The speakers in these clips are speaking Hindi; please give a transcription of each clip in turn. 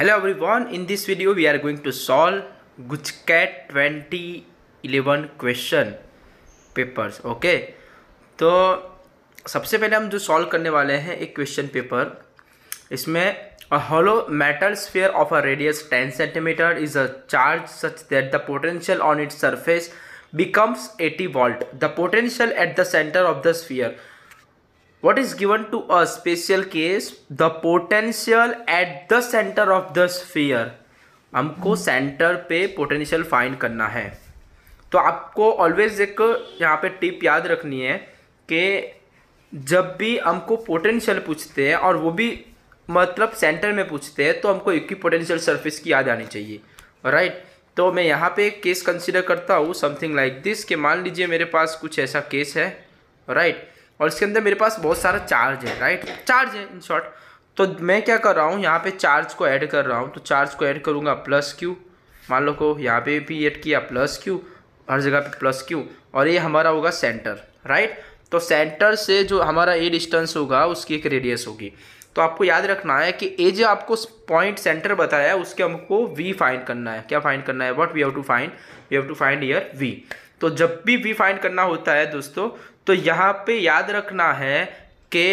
Hello every everyone in this video we are going to solve GUJCET twenty eleven question papers okay तो सबसे पहले हम जो सॉल्व करने वाले हैं एक क्वेश्चन पेपर इसमें a hollow metal sphere of a radius ten centimetre is a charge such that the potential on its surface becomes eighty volt the potential at the centre of the sphere what is given to a special case the potential at the center of the sphere हमको सेंटर पे पोटेंशियल फाइंड करना है तो आपको ऑलवेज एक यहाँ पे टिप याद रखनी है कि जब भी हमको पोटेंशियल पूछते हैं और वो भी मतलब सेंटर में पूछते हैं तो हमको इक्की पोटेंशियल सर्फिस की याद आनी चाहिए राइट right? तो मैं यहाँ पे केस कंसिडर करता हूँ समथिंग लाइक दिस कि मान लीजिए मेरे पास कुछ ऐसा केस है राइट right? और इसके अंदर मेरे पास बहुत सारा चार्ज है राइट चार्ज है इन शॉर्ट तो मैं क्या कर रहा हूँ यहाँ पे चार्ज को ऐड कर रहा हूँ तो चार्ज को ऐड करूँगा प्लस क्यू मान लो को यहाँ पे भी ऐड किया प्लस क्यू हर जगह पे प्लस क्यू और ये हमारा होगा सेंटर राइट तो सेंटर से जो हमारा ए डिस्टेंस होगा उसकी एक रेडियस होगी तो आपको याद रखना है कि ए जो आपको पॉइंट सेंटर बताया है उसके हमको वी फाइंड करना है क्या फाइंड करना है what we have to find we have to find here we तो जब भी वी फाइंड करना होता है दोस्तों तो यहाँ पे याद रखना है कि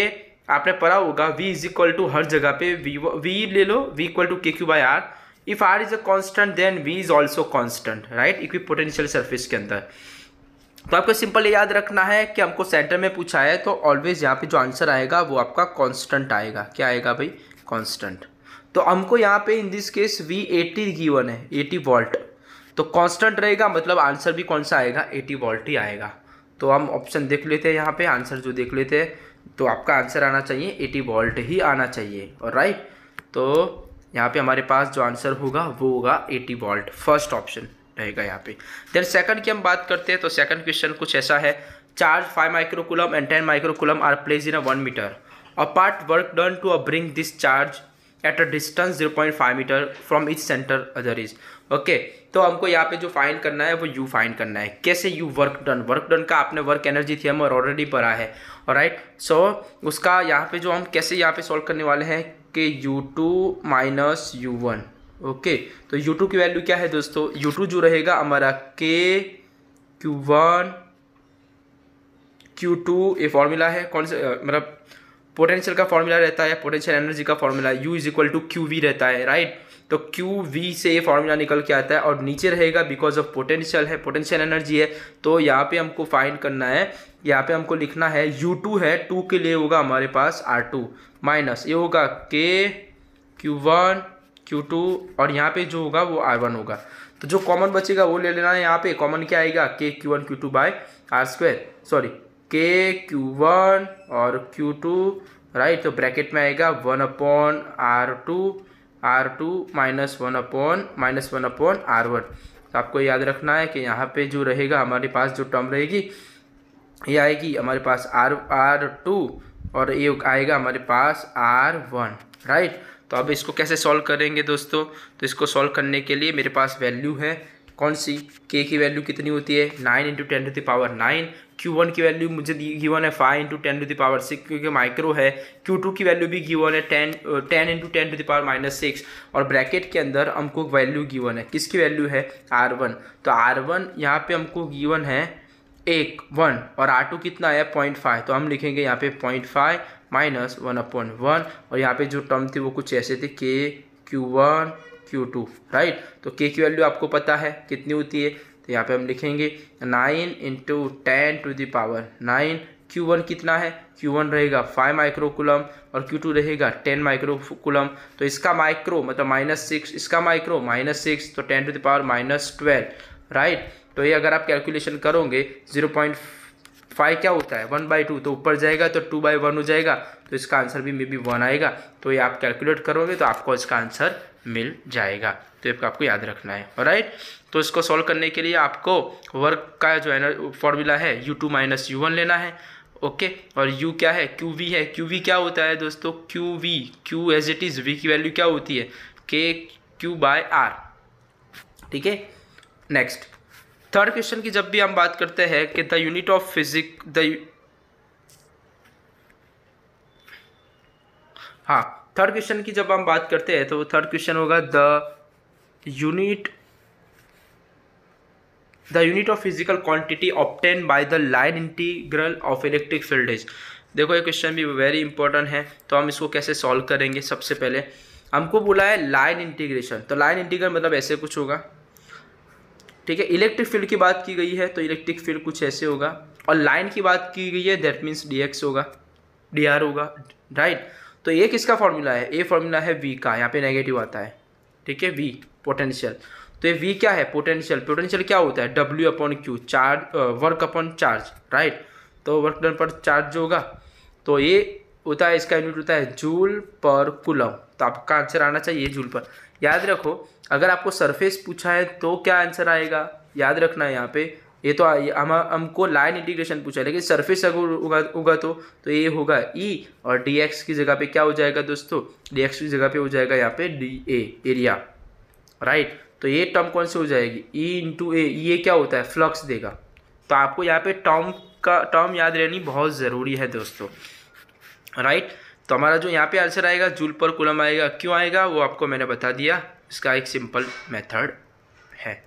आपने पढ़ा होगा v इज इक्वल टू हर जगह पे v v ले लो v equal to K Q by R if R is a constant then v is also constant right equipotential surface के अंदर तो आपको सिंपल ये याद रखना है कि हमको सेंटर में पूछा है तो ऑलवेज यहाँ पे जो आंसर आएगा वो आपका कॉन्स्टेंट आएगा क्या आएगा भाई कॉन्स्टेंट तो हमको यहाँ पे in this case we eighty given है एटी वोल्ट तो कांस्टेंट रहेगा मतलब आंसर भी कौन सा आएगा एटी वोल्ट ही आएगा तो हम ऑप्शन देख लेते हैं यहाँ पे आंसर जो देख लेते हैं तो आपका आंसर आना चाहिए एटी वोल्ट ही आना चाहिए और राइट तो यहाँ पे हमारे पास जो आंसर होगा वो होगा एटी वोल्ट फर्स्ट ऑप्शन रहेगा यहाँ पे देन सेकंड की हम बात करते हैं तो सेकंड क्वेश्चन कुछ ऐसा है charge five microcoulomb and ten microcoulomb are place in a one metre apart work done to a bring this charge at a distance 0.5 metre from each centre other is okay तो हमको यहाँ पे जो फाइंड करना है वो यू फाइंड करना है कैसे you work done work done का आपने वर्क एनर्जी थी और ऑलरेडी पढ़ा है और राइट सो उसका यहाँ पे जो हम कैसे यहाँ पे सॉल्व करने वाले हैं कि U two minus U one okay तो यू टू की वैल्यू क्या है दोस्तों यू टू जो रहेगा हमारा K Q one Q two ये फॉर्मूला है कौन से मतलब पोटेंशियल का फॉर्मूला रहता है पोटेंशियल एनर्जी का formula U is equal to Q V रहता है राइट तो क्यू वी से ये फॉर्मूला निकल के आता है और नीचे रहेगा बिकॉज ऑफ पोटेंशियल है पोटेंशियल एनर्जी है तो यहाँ पे हमको फाइंड करना है यहाँ पे हमको लिखना है यू टू है टू के लिए होगा हमारे पास आर टू माइनस ये होगा के क्यू वन क्यू टू और यहाँ पे जो होगा वो आर वन होगा तो जो कॉमन बचेगा वो ले लेना है यहाँ पे कॉमन क्या आएगा K Q one Q two by R square sorry K Q one और क्यू टू राइट तो ब्रैकेट में आएगा one upon R two R two minus one upon minus one upon R one तो आपको याद रखना है कि यहाँ पे जो रहेगा हमारे पास जो टर्म रहेगी ये आएगी हमारे पास आर आर टू और ये आएगा हमारे पास आर वन राइट तो अब इसको कैसे सॉल्व करेंगे दोस्तों तो इसको सॉल्व करने के लिए मेरे पास वैल्यू है कौन सी के की वैल्यू कितनी होती है nine into ten to the power nine Q one की वैल्यू मुझे गिवन है five into ten to the power six क्योंकि माइक्रो है क्यू टू की वैल्यू भी गिवन है ten ten into ten to the power minus six और ब्रैकेट के अंदर हमको वैल्यू गिवन है किसकी वैल्यू है आर वन तो आर वन यहाँ पर हमको गिवन है एक वन और आर टू कितना है पॉइंट फाइव तो हम लिखेंगे यहाँ पे point five minus one upon one और यहाँ पे जो टर्म थी वो कुछ ऐसे थे K Q one Q two right तो के की वैल्यू आपको पता है कितनी होती है तो यहाँ पे हम लिखेंगे nine into ten to the power nine Q one कितना है क्यू वन रहेगा फाइव माइक्रोकुलम और क्यू टू रहेगा टेन माइक्रोकुलम तो इसका माइक्रो मतलब माइनस सिक्स इसका माइक्रो माइनस सिक्स तो ten to the power minus twelve right तो ये अगर आप कैलकुलेशन करोगे जीरो पॉइंट फाइव क्या होता है वन बाई टू तो ऊपर जाएगा तो टू बाई वन हो जाएगा तो इसका आंसर भी मे बी वन आएगा तो ये आप कैलकुलेट करोगे तो आपको इसका आंसर मिल जाएगा तो ये आपको याद रखना है राइट तो इसको सॉल्व करने के लिए आपको वर्क का जो है फॉर्मूला है U two minus U one लेना है ओके और यू क्या है क्यू वी है क्यू वी क्या होता है दोस्तों Q V Q as it is V की वैल्यू क्या होती है के क्यू बाय आर ठीक है नेक्स्ट थर्ड क्वेश्चन की जब भी हम बात करते हैं कि the unit of physic the हाँ थर्ड क्वेश्चन की जब हम बात करते हैं तो थर्ड क्वेश्चन होगा the unit the unit of physical quantity obtained by the line integral of electric field is देखो ये क्वेश्चन भी वेरी इंपॉर्टेंट है तो हम इसको कैसे सॉल्व करेंगे सबसे पहले हमको बोला है लाइन इंटीग्रेशन तो लाइन इंटीग्रल मतलब ऐसे कुछ होगा ठीक है इलेक्ट्रिक फील्ड की बात की गई है तो इलेक्ट्रिक फील्ड कुछ ऐसे होगा और लाइन की बात की गई है दैट मीन्स डी होगा डी होगा राइट तो ये किसका फॉर्मूला है ए फॉर्मूला है वी का यहाँ पे नेगेटिव आता है ठीक है वी पोटेंशियल तो ये वी क्या है पोटेंशियल पोटेंशियल क्या होता है W upon Q charge work upon charge right तो वर्क डन पर चार्ज जो होगा तो ये होता है इसका यूनिट होता है जूल पर कुलम तो आपका आंसर आना चाहिए जूल पर याद रखो अगर आपको सरफेस पूछा है तो क्या आंसर आएगा याद रखना है यहाँ पे ये तो हम हमको लाइन इंटीग्रेशन पूछा लेकिन सरफेस अगर उगा उगा तो तो ये होगा ई e और डी एक्स की जगह पे क्या हो जाएगा दोस्तों डी एक्स की जगह पे हो जाएगा यहाँ पे डी ए एरिया राइट तो ये टर्म कौन से हो जाएगी ई इंटू ए ये क्या होता है फ्लक्स देगा तो आपको यहाँ पे टर्म का टर्म याद रहनी बहुत ज़रूरी है दोस्तों राइट तो हमारा जो यहाँ पे आंसर आएगा जूल पर कुलम आएगा क्यों आएगा वो आपको मैंने बता दिया इसका एक सिंपल मेथड है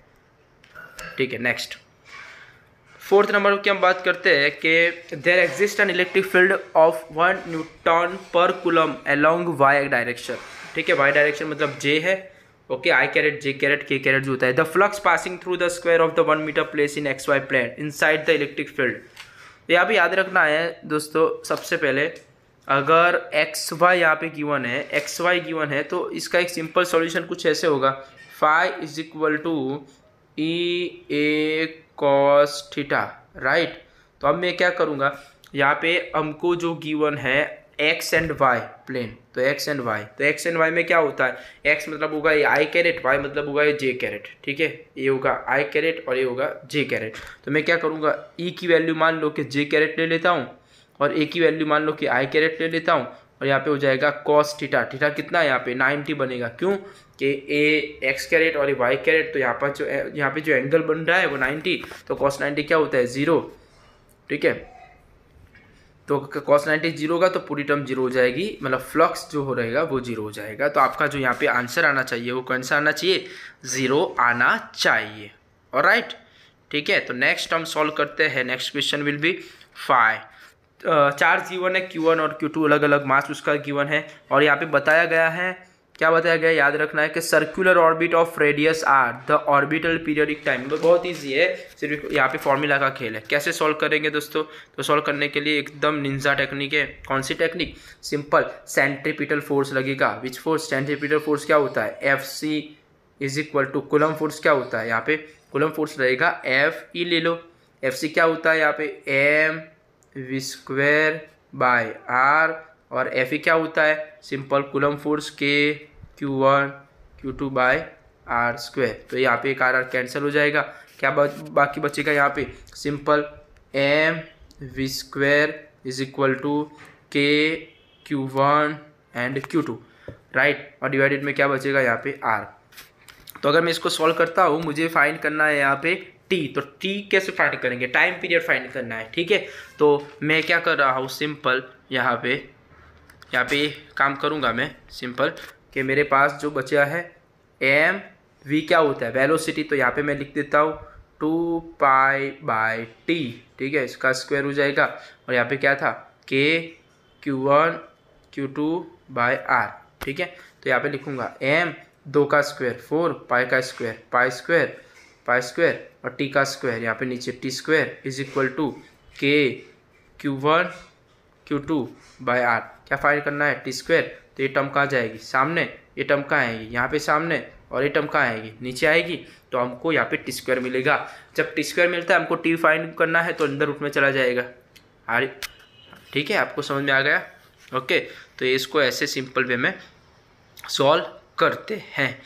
ठीक है नेक्स्ट फोर्थ नंबर की हम बात करते हैं कि there exist an electric field of one newton per coulomb along Y direction ठीक है वाई डायरेक्शन मतलब जे है okay I caret J caret K caret जो होता है the flux passing through the square of the one metre place in X Y plane inside the electric field यहाँ पर याद रखना है दोस्तों सबसे पहले अगर एक्स वाई यहाँ पे गिवन है एक्स वाई गिवन है तो इसका एक सिंपल सॉल्यूशन कुछ ऐसे होगा phi is equal to E A cos theta right तो अब मैं क्या करूँगा यहाँ पे हमको जो गिवन है एक्स एंड वाई प्लेन तो एक्स एंड वाई तो एक्स एंड वाई में क्या होता है एक्स मतलब होगा ये आई कैरेट वाई मतलब होगा ये जे कैरेट ठीक है ये होगा आई कैरेट और ये होगा जे कैरेट तो मैं क्या करूँगा ई e की वैल्यू मान लो कि जे कैरेट ले लेता हूँ और ए की वैल्यू मान लो कि आई कैरेट ले लेता हूँ और यहाँ पे हो जाएगा कॉस टीटा थीटा कितना है यहाँ पे नाइनटी बनेगा क्यों कि ए एक्स कैरेट और ए वाई कैरेट तो यहाँ पर जो यहाँ पे जो एंगल बन रहा है वो 90 तो कॉस 90 क्या होता है ज़ीरो ठीक है तो कॉस 90 जीरो होगा तो पूरी टर्म जीरो हो जाएगी मतलब फ्लक्स जो हो रहेगा वो जीरो हो जाएगा तो आपका जो यहाँ पे आंसर आना चाहिए वो कौन सा आना चाहिए ज़ीरो आना चाहिए और राइट ठीक है तो नेक्स्ट हम सॉल्व करते हैं next question will be five चार जीवन है क्यू वन और क्यू टू अलग अलग मास उसका गिवन है और यहाँ पे बताया गया है क्या बताया गया याद रखना है कि circular orbit of radius R the orbital periodic time तो बहुत ईजी है सिर्फ यहाँ पे फॉर्मूला का खेल है कैसे सॉल्व करेंगे दोस्तों तो सॉल्व करने के लिए एकदम निंजा टेक्निक है कौन सी टेक्निक सिंपल सेंट्रीपिटल फोर्स लगेगा विच फोर्स सेंट्रीपिटल फोर्स क्या होता है F C is equal to coulomb force क्या होता है यहाँ पे कुलम फोर्स रहेगा एफ ई e ले लो एफ सी क्या होता है यहाँ पे M V square by R और एफ क्या होता है simple coulomb force K Q one Q two by R square तो यहाँ पे एक आर आर कैंसिल हो जाएगा क्या बा, बाकी बचेगा यहाँ पे simple M V square is equal to K Q one and Q two right और डिवाइडेड में क्या बचेगा यहाँ पे आर तो अगर मैं इसको सॉल्व करता हूँ मुझे फाइंड करना है यहाँ पे टी तो टी कैसे फाइंड करेंगे टाइम पीरियड फाइंड करना है ठीक है तो मैं क्या कर रहा हूँ सिंपल यहाँ पे यहाँ पे काम करूँगा मैं सिंपल कि मेरे पास जो बचा है एम वी क्या होता है वेलोसिटी तो यहाँ पे मैं लिख देता हूँ टू पाई बाय टी ठीक है इसका स्क्वायर हो जाएगा और यहाँ पे क्या था K Q one Q two by R ठीक है तो यहाँ पे लिखूँगा एम दो का स्क्वायर फोर पाई का square pi square pi square और टी का स्क्वायर यहाँ पे नीचे T square is equal to K Q one Q two by R क्या फाइंड करना है टी स्क्वायर तो ये टर्म कहाँ जाएगी सामने ये टर्म कहाँ आएगी यहाँ पे सामने और ये टर्म कहाँ आएगी नीचे आएगी तो हमको यहाँ पे टी स्क्वायर मिलेगा जब टी स्क्वायर मिलता है हमको टी फाइंड करना है तो अंदर रूट में चला जाएगा आर ठीक है आपको समझ में आ गया ओके तो इसको ऐसे सिंपल वे में सॉल्व करते हैं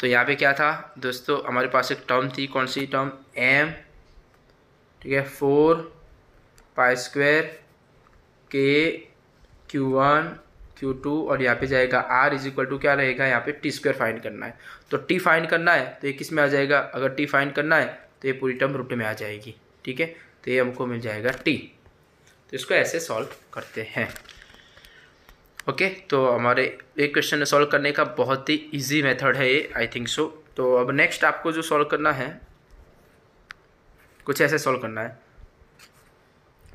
तो यहाँ पे क्या था दोस्तों हमारे पास एक टर्म थी कौन सी टर्म एम ठीक है four pi square K Q one Q two और यहाँ पे जाएगा आर इज इक्वल टू क्या रहेगा यहाँ पे टी स्क्वायर फाइंड करना है तो टी फाइंड करना है तो ये किस में आ जाएगा अगर टी फाइंड करना है तो ये पूरी टर्म रूट में आ जाएगी ठीक है तो ये हमको मिल जाएगा टी तो इसको ऐसे सॉल्व करते हैं ओके तो हमारे एक क्वेश्चन सॉल्व करने का बहुत ही इजी मेथड है ये आई थिंक सो तो अब नेक्स्ट आपको जो सॉल्व करना है कुछ ऐसे सॉल्व करना है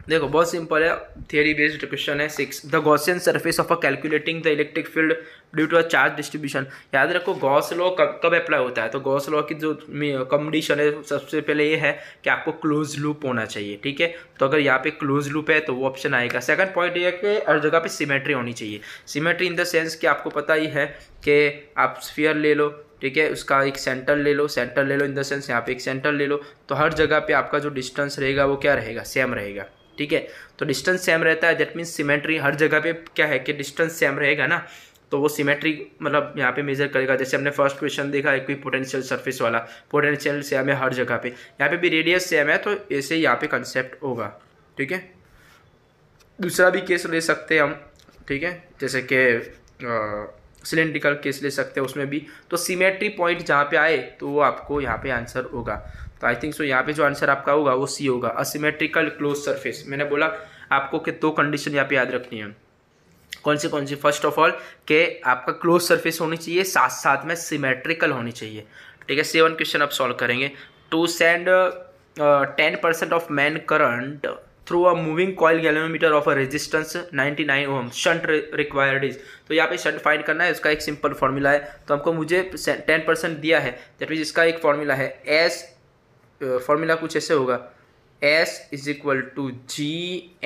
देखो बहुत सिंपल है थियरी बेस्ड क्वेश्चन है six the Gaussian surface of a calculating the electric field due to a charge distribution याद रखो गॉस लॉ कब कब अप्लाई होता है तो गॉस लॉ की जो कंडीशन है सबसे पहले ये है कि आपको क्लोज लूप होना चाहिए ठीक है तो अगर यहाँ पे क्लोज लूप है तो वो ऑप्शन आएगा सेकंड पॉइंट ये है कि हर जगह पे सिमेट्री होनी चाहिए सिमेट्री इन द सेंस कि आपको पता ही है कि आप स्फीयर ले लो ठीक है उसका एक सेंटर ले लो सेंटर ले लो इन द सेंस यहाँ पे एक सेंटर ले लो तो हर जगह पे आपका जो डिस्टेंस रहेगा वो क्या रहेगा सेम रहेगा ठीक है तो डिस्टेंस सेम रहता है दैट मीन्स सिमेट्री हर जगह पे क्या है कि डिस्टेंस सेम रहेगा ना तो वो सिमेट्री मतलब यहाँ पे मेजर करेगा जैसे हमने फर्स्ट क्वेश्चन देखा एक पोटेंशियल सर्फेस वाला पोटेंशियल सेम है हर जगह पे यहाँ पे भी रेडियस सेम है तो ऐसे यहाँ पे कंसेप्ट होगा ठीक है दूसरा भी केस ले सकते हैं हम ठीक है जैसे कि सिलेंड्रिकल केस ले सकते हैं उसमें भी तो सीमेट्री पॉइंट जहाँ पे आए तो वो आपको यहाँ पे आंसर होगा तो आई थिंक सो यहाँ पे जो आंसर आपका होगा वो सी होगा असीमेट्रिकल क्लोज सरफेस मैंने बोला आपको कि दो कंडीशन यहाँ पे याद रखनी है कौन सी कौन सी फर्स्ट ऑफ ऑल के आपका क्लोज सरफेस होनी चाहिए साथ साथ में सिमेट्रिकल होनी चाहिए ठीक है सेवन क्वेश्चन आप सॉल्व करेंगे to send ten percent of main current through a moving coil galvanometer of a resistance 99 nine ohm shunt required is तो यहाँ पे शंट फाइंड करना है उसका एक सिंपल फॉर्मूला है तो हमको मुझे टेन परसेंट दिया है दैट मीन इसका एक फॉर्मूला है एस फॉर्मूला uh, कुछ ऐसे होगा S is equal to G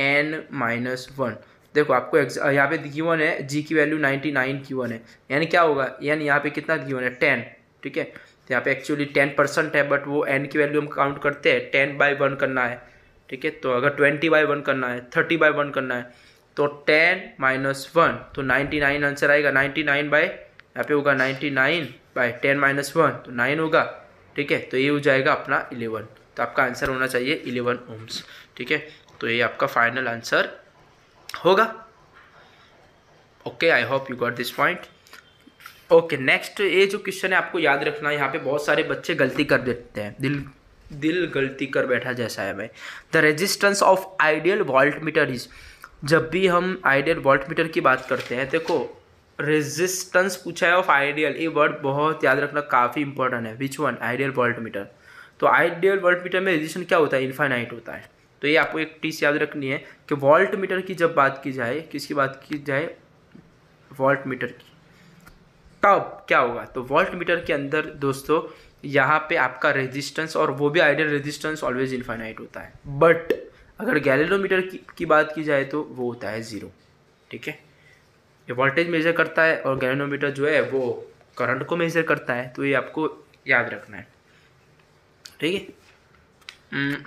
N minus one देखो आपको यहाँ पे गिवन है जी की वैल्यू नाइन्टी नाइन वन है यानी क्या होगा यानी यहाँ पे कितना गिवन है टेन ठीक है तो यहाँ पे एक्चुअली टेन परसेंट है बट वो एन की वैल्यू हम काउंट करते हैं टेन बाई वन करना है ठीक है तो अगर ट्वेंटी बाई वन करना है थर्टी बाई वन करना है तो टेन माइनस वन तो नाइन्टी नाइन आंसर आएगा नाइन्टी नाइन बाई यहाँ पे होगा ninety nine by ten minus one तो नाइन होगा ठीक है तो ये हो जाएगा अपना इलेवन तो आपका आंसर होना चाहिए इलेवन ओम्स ठीक है तो ये आपका फाइनल आंसर होगा okay I hope you got this point okay next ये जो क्वेश्चन है आपको याद रखना यहाँ पे बहुत सारे बच्चे गलती कर देते हैं दिल दिल गलती कर बैठा जैसा है भाई the resistance of ideal voltmeter is जब भी हम आइडियल वॉल्ट मीटर की बात करते हैं देखो रेजिस्टेंस पूछा है ऑफ आइडियल ये वर्ड बहुत याद रखना काफ़ी इंपॉर्टेंट है which one ideal voltmeter तो आइडियल वॉल्ट मीटर में रेजिस्टेंस क्या होता है इन्फाइनाइट होता है तो ये आपको एक टीस याद रखनी है कि वॉल्ट मीटर की जब बात की जाए किसकी बात की जाए वॉल्ट मीटर की तब क्या होगा तो वॉल्ट मीटर के अंदर दोस्तों यहाँ पे आपका रेजिस्टेंस और वो भी आइडियल रेजिस्टेंस ऑलवेज इन्फाइनाइट होता है बट अगर गैलेलोमीटर की, की बात की जाए तो वो होता है ज़ीरो ठीक है ये वोल्टेज मेजर करता है और गैलेलोमीटर जो है वो करंट को मेजर करता है तो ये आपको याद रखना है ठीक है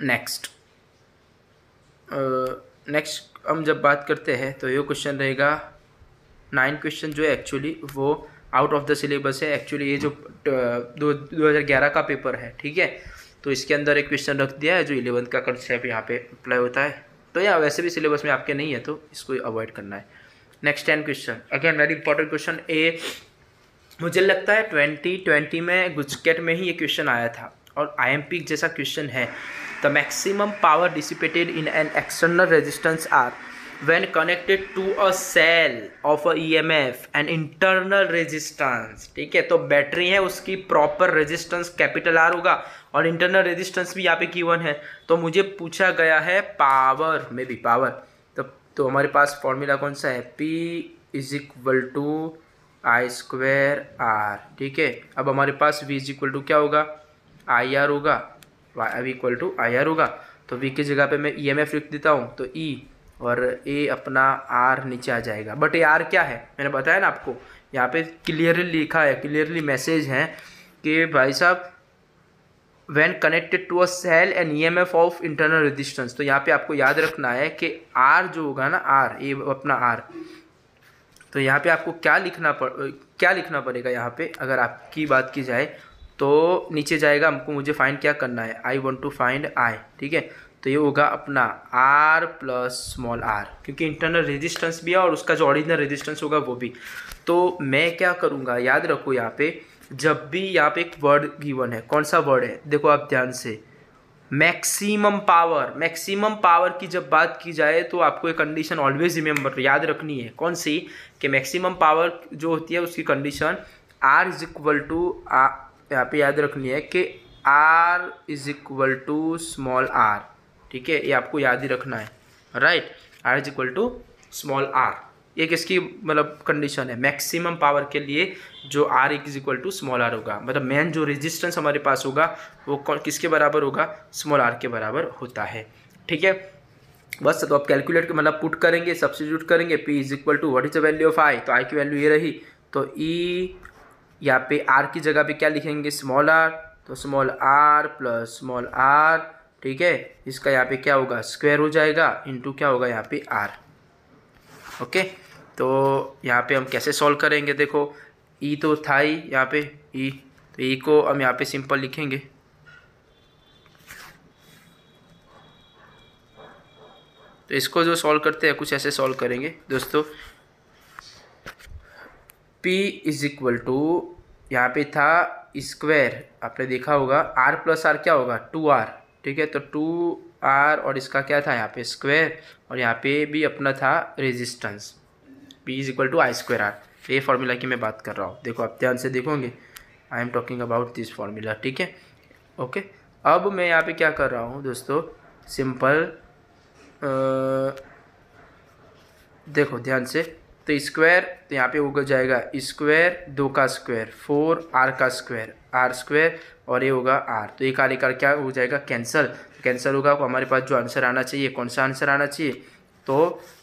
नेक्स्ट hmm, नेक्स्ट हम जब बात करते हैं तो ये क्वेश्चन रहेगा नाइन क्वेश्चन जो है एक्चुअली वो आउट ऑफ द सिलेबस है एक्चुअली ये जो दो हज़ार ग्यारह का पेपर है ठीक है तो इसके अंदर एक क्वेश्चन रख दिया है जो इलेवंथ का कंसेप्ट यहाँ पे अप्लाई होता है तो या वैसे भी सिलेबस में आपके नहीं है तो इसको अवॉइड करना है next ten question again very important question ए मुझे लगता है ट्वेंटी ट्वेंटी में गुजकेट में ही ये क्वेश्चन आया था और आई जैसा क्वेश्चन है the maximum power dissipated in an external resistance R when connected to a cell of a E M F an internal resistance ठीक है तो बैटरी है उसकी प्रॉपर रेजिस्टेंस कैपिटल आर होगा और इंटरनल रेजिस्टेंस भी यहाँ पे की वन है तो मुझे पूछा गया है पावर मे बी पावर तो तो हमारे पास फॉर्मूला कौन सा है P is equal to I square R ठीक है अब हमारे पास वी इज इक्वल टू क्या होगा आई आर होगा Y equal to I R होगा तो वी की जगह पे मैं ई एम एफ लिख देता हूँ तो ई e और ए अपना आर नीचे आ जाएगा बट ए आर क्या है मैंने बताया ना आपको यहाँ पे क्लियरली लिखा है क्लियरली मैसेज है कि भाई साहब when connected to a cell and E M F of internal resistance तो यहाँ पे आपको याद रखना है कि आर जो होगा ना आर ए अपना आर तो यहाँ पे आपको क्या लिखना पड़ क्या लिखना पड़ेगा यहाँ पे अगर आपकी बात की जाए तो नीचे जाएगा हमको मुझे फाइंड क्या करना है I want to find I ठीक है तो ये होगा अपना आर प्लस स्मॉल आर क्योंकि इंटरनल रेजिस्टेंस भी है और उसका जो ऑरिजिनल रेजिस्टेंस होगा वो भी तो मैं क्या करूँगा याद रखो यहाँ पे जब भी यहाँ पे एक वर्ड गिवन है कौन सा वर्ड है देखो आप ध्यान से मैक्सिमम पावर मैक्सिमम पावर की जब बात की जाए तो आपको एक कंडीशन ऑलवेज रिमेंबर याद रखनी है कौन सी कि मैक्सिमम पावर जो होती है उसकी condition R is equal to यहाँ पे याद रखनी है कि R is equal to small R ठीक है ये आपको याद ही रखना है right R is equal to small R ये किसकी मतलब कंडीशन है मैक्सिमम पावर के लिए जो R is equal to small R होगा मतलब मेन जो रेजिस्टेंस हमारे पास होगा वो किसके बराबर होगा स्मॉल आर के बराबर होता है ठीक है बस तो आप कैलकुलेट मतलब पुट करेंगे सब्सिट्यूट करेंगे P is equal to what is the value of I तो आई की वैल्यू ये रही तो ई e यहाँ पे आर की जगह पे क्या लिखेंगे स्मॉल आर तो small R plus small R ठीक है इसका यहाँ पे क्या होगा स्क्वायर हो जाएगा इंटू क्या होगा यहाँ पे आर ओके तो यहाँ पे हम कैसे सॉल्व करेंगे देखो ई e तो था ही यहाँ पे ई e. तो ई e को हम यहाँ पे सिंपल लिखेंगे तो इसको जो सॉल्व करते हैं कुछ ऐसे सॉल्व करेंगे दोस्तों P इज इक्वल टू यहाँ पे था स्क्वायर आपने देखा होगा R प्लस आर क्या होगा टू आर ठीक है तो टू आर और इसका क्या था यहाँ पे स्क्वायर और यहाँ पे भी अपना था resistance P is equal to I square R ये फार्मूला की मैं बात कर रहा हूँ देखो आप ध्यान से देखोगे I am talking about this formula ठीक है ओके अब मैं यहाँ पे क्या कर रहा हूँ दोस्तों सिंपल आ, देखो ध्यान से तो स्क्वायर तो यहाँ पे होगा जाएगा स्क्वायर दो का स्क्वायर फोर आर का स्क्वायर आर स्क्वायर और ये होगा आर तो एक आर एक आर क्या हो जाएगा कैंसल कैंसल होगा हमारे पास जो आंसर आना चाहिए कौन सा आंसर आना चाहिए तो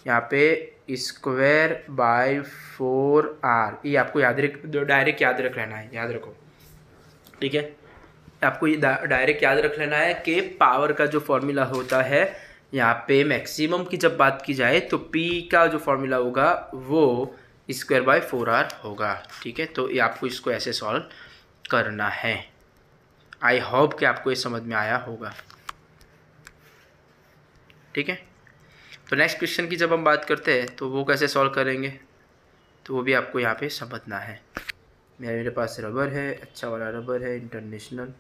यहाँ पे स्क्वायर बाय फोर आर ये आपको याद रख डायरेक्ट याद रख लेना है याद रखो ठीक है आपको ये डायरेक्ट याद रख लेना है कि पावर का जो फॉर्मूला होता है यहाँ पे मैक्सिमम की जब बात की जाए तो P का जो फॉर्मूला होगा वो स्क्वायर बाय फोर आर होगा ठीक है तो ये आपको इसको ऐसे सॉल्व करना है आई होप कि आपको ये समझ में आया होगा ठीक है तो नेक्स्ट क्वेश्चन की जब हम बात करते हैं तो वो कैसे सॉल्व करेंगे तो वो भी आपको यहाँ पे समझना है मेरे मेरे पास रबर है अच्छा वाला रबर है इंटरनेशनल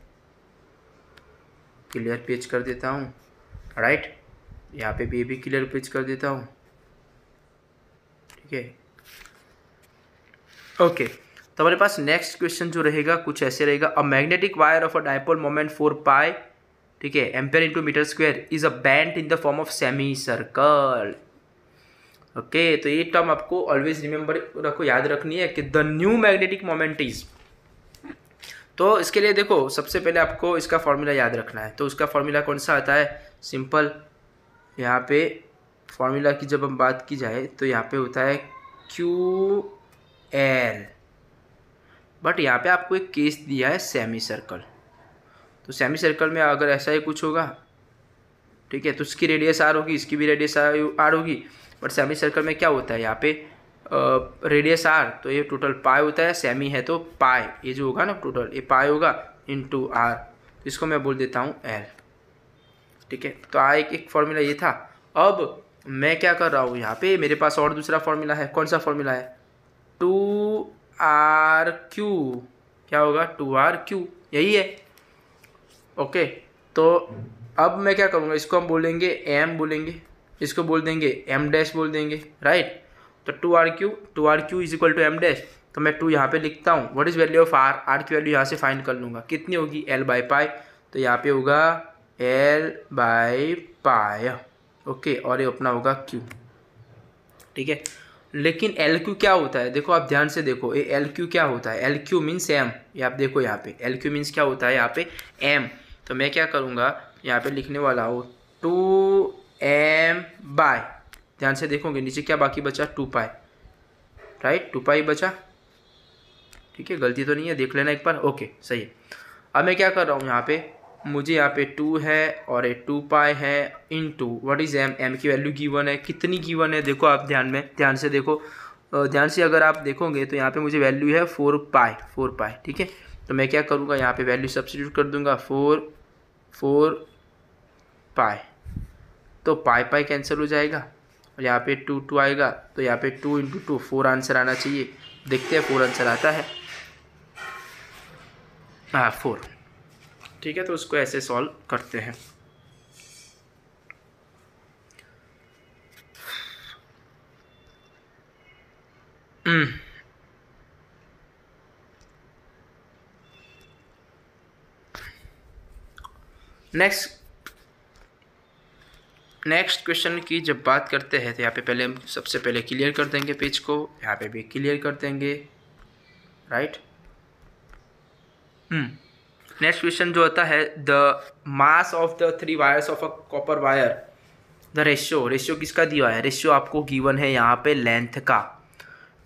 क्लियर पेज कर देता हूँ राइट यहाँ पे ये भी क्लियर पेज कर देता हूँ ठीक है ओके तो हमारे पास नेक्स्ट क्वेश्चन जो रहेगा कुछ ऐसे रहेगा a magnetic wire of a dipole moment four pi ठीक है ampere into metre square is a band in the form of semi circle okay तो ये टर्म आपको ऑलवेज रिमेंबर रखो याद रखनी है कि the new magnetic moment is तो इसके लिए देखो सबसे पहले आपको इसका फॉर्मूला याद रखना है तो उसका फॉर्मूला कौन सा आता है सिंपल यहाँ पे फॉर्मूला की जब हम बात की जाए तो यहाँ पे होता है क्यू एल बट यहाँ पे आपको एक केस दिया है सेमी सर्कल तो सेमी सर्कल में अगर ऐसा ही कुछ होगा ठीक है तो उसकी रेडियस आर होगी इसकी भी रेडियस आर होगी बट सेमी सर्कल में क्या होता है यहाँ पे रेडियस आर तो ये टोटल पाए होता है सेमी है तो पाए ये जो होगा ना टोटल ये पाए होगा इंटू आर इसको मैं बोल देता हूँ एल ठीक है तो आ एक एक फार्मूला ये था अब मैं क्या कर रहा हूँ यहाँ पे मेरे पास और दूसरा फार्मूला है कौन सा फार्मूला है टू आर क्यू क्या होगा टू आर क्यू यही है ओके तो अब मैं क्या करूँगा इसको हम बोलेंगे एम बोलेंगे इसको बोल देंगे एम डैश बोल देंगे राइट तो two R Q two R Q is equal to M dash तो मैं टू यहाँ पे लिखता हूँ what is value of R R की वैल्यू यहाँ से फाइंड कर लूँगा कितनी होगी एल बाई पाई तो यहाँ पे होगा एल बाय पाय ओके और ये अपना होगा क्यू ठीक है लेकिन एल क्यू क्या होता है देखो आप ध्यान से देखो ये एल क्यू क्या होता है एल क्यू मीन्स एम ये आप देखो यहाँ पे एल क्यू मीन्स क्या होता है यहाँ पे एम तो मैं क्या करूँगा यहाँ पे लिखने वाला हूँ टू एम बाय ध्यान से देखोगे नीचे क्या बाकी बचा two pi right two pi बचा ठीक है गलती तो नहीं है देख लेना एक बार ओके सही है अब मैं क्या कर रहा हूँ यहाँ पे मुझे यहाँ पे टू है और ये टू पाई है into what is M M की वैल्यू गिवन है कितनी गिवन है देखो आप ध्यान में ध्यान से देखो ध्यान से अगर आप देखोगे तो यहाँ पे मुझे वैल्यू है फोर पाई फोर पाई ठीक है तो मैं क्या करूँगा यहाँ पे वैल्यू सब्सिट्यूट कर दूँगा फोर फोर पाई तो पाई पाई कैंसिल हो जाएगा और यहाँ पे टू टू आएगा तो यहाँ पे two into two four answer आना चाहिए देखते हैं फोर आंसर आता है हाँ फोर ठीक है तो उसको ऐसे सॉल्व करते हैं नेक्स्ट नेक्स्ट क्वेश्चन की जब बात करते हैं तो यहाँ पे पहले हम सबसे पहले क्लियर कर देंगे पेज को यहाँ पे भी क्लियर कर देंगे राइट हम्म नेक्स्ट क्वेश्चन जो होता है the mass of the three wires of a copper wire the ratio ratio किसका दिया है रेशियो आपको गिवन है यहाँ पे लेंथ का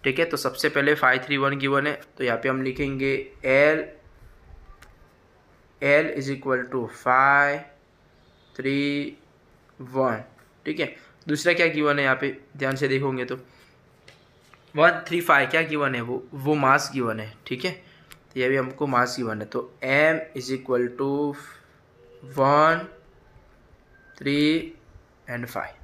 ठीक है तो सबसे पहले फाइव थ्री वन गिवन है तो यहाँ पे हम लिखेंगे L L is equal to five three one ठीक है दूसरा क्या गिवन है यहाँ पे ध्यान से देखोगे तो वन थ्री फाइव क्या गिवन है वो वो मास गिवन है ठीक है तो ये भी हमको मास की वन है तो M is equal to one three and five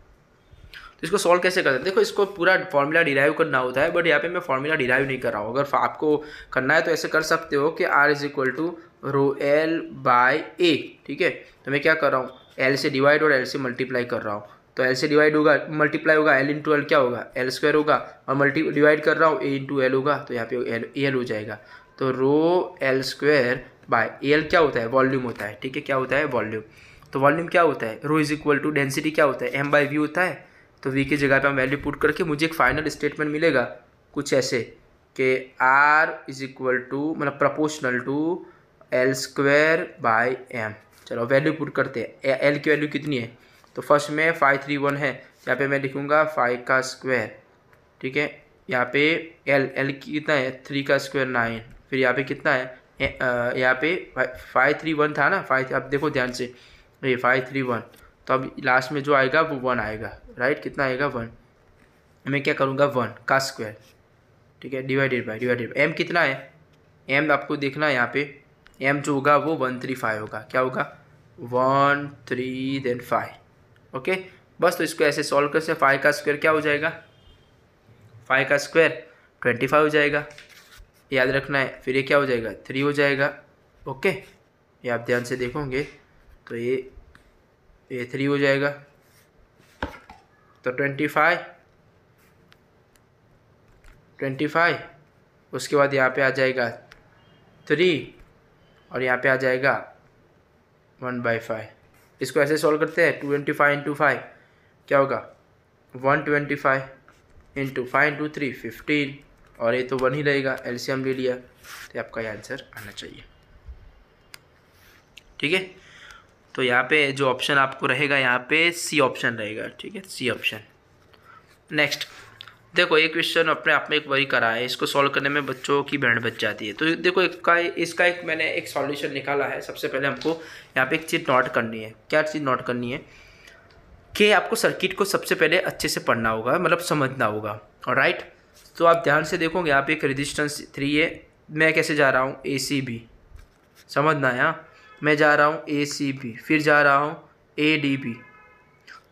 तो इसको सॉल्व कैसे करते हैं देखो इसको पूरा फॉर्मूला डिराइव करना होता है बट यहाँ पे मैं फॉर्मूला डिराइव नहीं कर रहा हूँ अगर आपको करना है तो ऐसे कर सकते हो कि R is equal to rho L by A ठीक है तो मैं क्या कर रहा हूँ एल से डिवाइड और एल से मल्टीप्लाई कर रहा हूँ तो एल से डिवाइड होगा मल्टीप्लाई होगा एल इंटू एल क्या होगा एल स्क्वायर होगा और मल्टी डिवाइड कर रहा हूँ ए इंटू एल होगा तो यहाँ पे एल एल हो जाएगा तो rho L square by L क्या होता है वॉल्यूम होता है ठीक है क्या होता है वॉल्यूम तो वॉल्यूम क्या होता है rho is equal to density क्या होता है एम बाई वी होता है तो वी की जगह पे हम वैल्यू पुट करके मुझे एक फाइनल स्टेटमेंट मिलेगा कुछ ऐसे कि आर इज इक्वल टू मतलब proportional to L square by M चलो वैल्यू पुट करते हैं एल की वैल्यू कितनी है तो फर्स्ट में फाइव थ्री वन है यहाँ पे मैं लिखूँगा फाइव का स्क्वायर ठीक है यहाँ पे एल एल कितना है थ्री का स्क्वायर नाइन फिर यहाँ पे कितना है यहाँ पे फाइव थ्री वन था ना फाइव अब देखो ध्यान से ये फाइव थ्री वन तो अब लास्ट में जो आएगा वो वन आएगा राइट कितना आएगा वन मैं क्या करूँगा वन का स्क्वायर ठीक है divided by divided by M कितना है एम आपको देखना है यहाँ पे एम जो होगा वो वन थ्री फाइव होगा क्या होगा one three then five okay बस तो इसको ऐसे सॉल्व कर से फाइव का स्क्वायर क्या हो जाएगा फाइव का स्क्वायर ट्वेंटी फाइव हो जाएगा याद रखना है फिर ये क्या हो जाएगा थ्री हो जाएगा ओके ये आप ध्यान से देखोगे तो ये ये थ्री हो जाएगा तो ट्वेंटी फाइव ट्वेंटी फाइव उसके बाद यहाँ पे आ जाएगा थ्री और यहाँ पे आ जाएगा वन बाई फाइव इसको ऐसे सॉल्व करते हैं two twenty five into five क्या होगा one twenty five into five into three fifteen और ये तो वन ही रहेगा एल्शियम ले लिया तो आपका ये आंसर आना चाहिए ठीक है तो यहाँ पे जो ऑप्शन आपको रहेगा यहाँ पे सी ऑप्शन रहेगा ठीक है सी ऑप्शन नेक्स्ट देखो ये क्वेश्चन अपने आप में एक बारी करा है इसको सॉल्व करने में बच्चों की बैंड बच जाती है तो देखो इसका इसका एक मैंने एक सॉल्यूशन निकाला है सबसे पहले हमको यहाँ पे एक चीज़ नोट करनी है क्या चीज़ नोट करनी है कि आपको सर्किट को सबसे पहले अच्छे से पढ़ना होगा मतलब समझना होगा और राइट तो आप ध्यान से देखोगे यहाँ पे एक रेजिस्टेंस थ्री है मैं कैसे जा रहा हूँ ए सी बी समझना है मैं जा रहा हूँ ए सी बी फिर जा रहा हूँ ए डी बी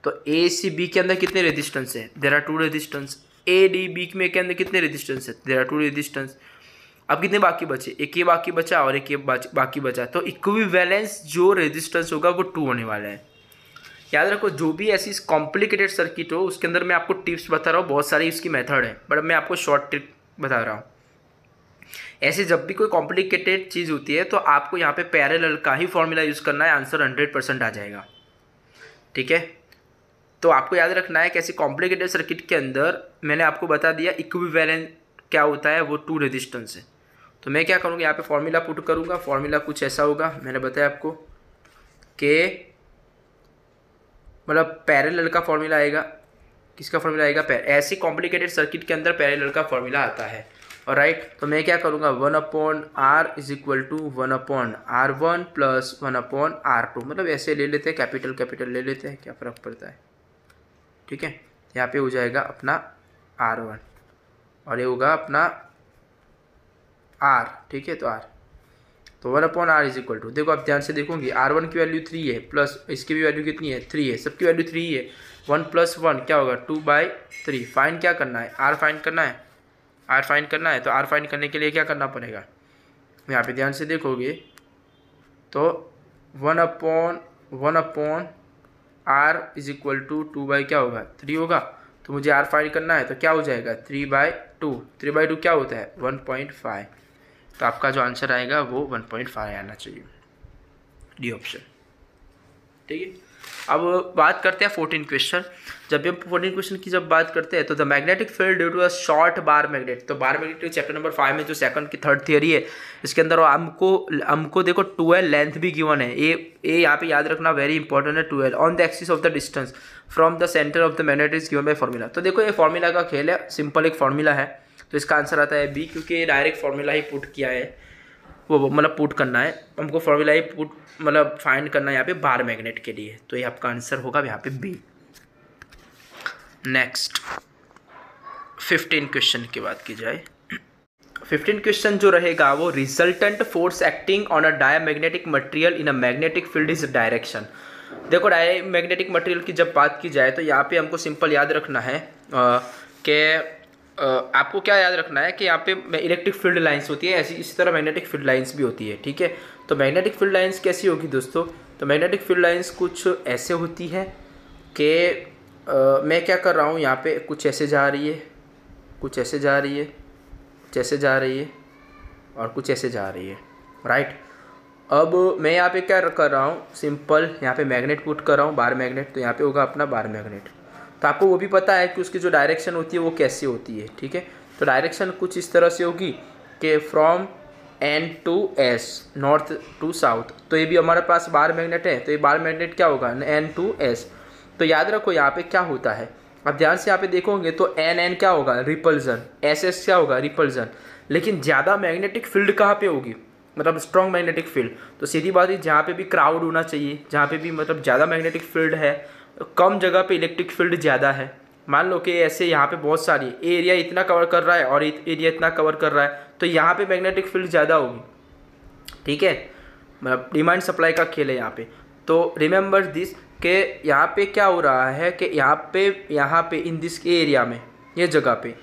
तो ए सी बी के अंदर कितने रेजिस्टेंस है there are two resistance A D B में के अंदर कितने रेजिस्टेंस है देर आर टू रेजिस्टेंस अब कितने बाकी बचे एक ही बाकी बचा और एक ही बाकी बचा तो इक्वी बैलेंस जो रेजिस्टेंस होगा वो टू होने वाला है याद रखो जो भी ऐसी कॉम्प्लिकेटेड सर्किट हो उसके अंदर मैं आपको टिप्स बता रहा हूँ बहुत सारी उसकी मेथड है बट मैं आपको शॉर्ट ट्रिक बता रहा हूँ ऐसे जब भी कोई कॉम्प्लिकेटेड चीज़ होती है तो आपको यहाँ पे पैरेलल का ही फॉर्मूला यूज़ करना है आंसर हंड्रेड परसेंट आ जाएगा ठीक है तो आपको याद रखना है कि ऐसी कॉम्प्लिकेटेड सर्किट के अंदर मैंने आपको बता दिया इक्विवेलेंट क्या होता है वो टू रेजिस्टेंस है तो मैं क्या करूँगा यहाँ पे फॉर्मूला पुट करूँगा फॉर्मूला कुछ ऐसा होगा मैंने बताया आपको कि मतलब पैरेलल का फॉर्मूला आएगा किसका फॉर्मूला आएगा पैर ऐसे कॉम्प्लिकेटेड सर्किट के अंदर पैरेलल का फॉर्मूला आता है और राइट तो मैं क्या करूँगा one upon R is equal to one upon R one plus one upon R two मतलब ऐसे ले लेते हैं कैपिटल कैपिटल ले लेते हैं क्या फ़र्क पड़ता है ठीक है यहाँ पे हो जाएगा अपना आर वन और ये होगा अपना आर ठीक है तो आर तो one upon R is equal to देखो आप ध्यान से देखोगे आर वन की वैल्यू थ्री है प्लस इसकी भी वैल्यू कितनी है थ्री है सबकी वैल्यू थ्री है वन प्लस वन क्या होगा टू बाई थ्री फाइन क्या करना है आर फाइन करना है आर फाइन करना है तो आर फाइन करने के लिए क्या करना पड़ेगा यहाँ पे ध्यान से देखोगे तो one upon one upon R is equal to two by क्या होगा थ्री होगा तो मुझे आर फाइन करना है तो क्या हो जाएगा three by two three by two क्या होता है वन पॉइंट फाइव तो आपका जो आंसर आएगा वो वन पॉइंट फाइव आना चाहिए डी ऑप्शन ठीक है अब बात करते हैं फोर्टीन क्वेश्चन जब भी हम फोर्टीन क्वेश्चन की जब बात करते हैं तो the magnetic field due to a short bar magnet तो bar magnet chapter number five में जो सेकंड की थर्ड थियरी है इसके अंदर हमको हमको देखो ट्वेल्व लेंथ भी गिवन है ए ए यहाँ पे याद रखना वेरी इंपॉर्टेंट है twelve on the axis of the distance from the centre of the magnet is given by formula तो देखो ये फॉर्मूला का खेल है सिंपल एक फॉर्मूला है तो इसका आंसर आता है बी क्योंकि डायरेक्ट फार्मूला ही पुट किया है वो मतलब पुट करना है हमको फार्मूला ही पुट मतलब फाइंड करना है यहाँ पे बार मैग्नेट के लिए तो ये आपका आंसर होगा यहाँ पे बी नेक्स्ट फिफ्टीन क्वेश्चन की बात की जाए फिफ्टीन क्वेश्चन जो रहेगा वो resultant force acting on a diamagnetic material in a magnetic field is direction देखो डायमैग्नेटिक मटेरियल की जब बात की जाए तो यहाँ पे हमको सिंपल याद रखना है कि आपको क्या याद रखना है कि यहाँ पे इलेक्ट्रिक फील्ड लाइंस होती है ऐसी इसी तरह मैग्नेटिक फील्ड लाइंस भी होती है ठीक है तो मैग्नेटिक फील्ड लाइंस कैसी होगी दोस्तों तो मैग्नेटिक फील्ड लाइंस कुछ ऐसे होती है कि मैं क्या कर रहा हूँ यहाँ पे कुछ ऐसे जा रही है कुछ ऐसे जा रही है कुछ ऐसे जा रही है और कुछ ऐसे जा रही है राइट अब मैं यहाँ पे क्या कर रहा हूँ सिंपल यहाँ पे मैग्नेट पुट कर रहा हूँ बार मैग्नेट तो यहाँ पे होगा अपना बार मैग्नेट तो आपको वो भी पता है कि उसकी जो डायरेक्शन होती है वो कैसे होती है ठीक है तो डायरेक्शन कुछ इस तरह से होगी कि from N to S north to south तो ये भी हमारे पास बार मैग्नेट है तो ये बार मैग्नेट क्या होगा एन टू एस तो याद रखो यहाँ पे क्या होता है अब ध्यान से यहाँ पे देखोगे तो एन एन क्या होगा रिपल्जन एस एस क्या होगा रिपल्जन लेकिन ज़्यादा मैग्नेटिक फील्ड कहाँ पे होगी मतलब स्ट्रॉन्ग मैग्नेटिक फील्ड तो सीधी बात है जहाँ पे भी क्राउड होना चाहिए जहाँ पे भी मतलब ज़्यादा मैग्नेटिक फील्ड है कम जगह पे इलेक्ट्रिक फील्ड ज़्यादा है मान लो कि ऐसे यहाँ पे बहुत सारी एरिया इतना कवर कर रहा है और एरिया इतना कवर कर रहा है तो यहाँ पे मैग्नेटिक फील्ड ज़्यादा होगी ठीक है डिमांड मतलब सप्लाई का खेल है यहाँ पे तो रिमेंबर दिस के यहाँ पे क्या हो रहा है कि यहाँ पे यहाँ पे इन दिस एरिया में ये जगह पे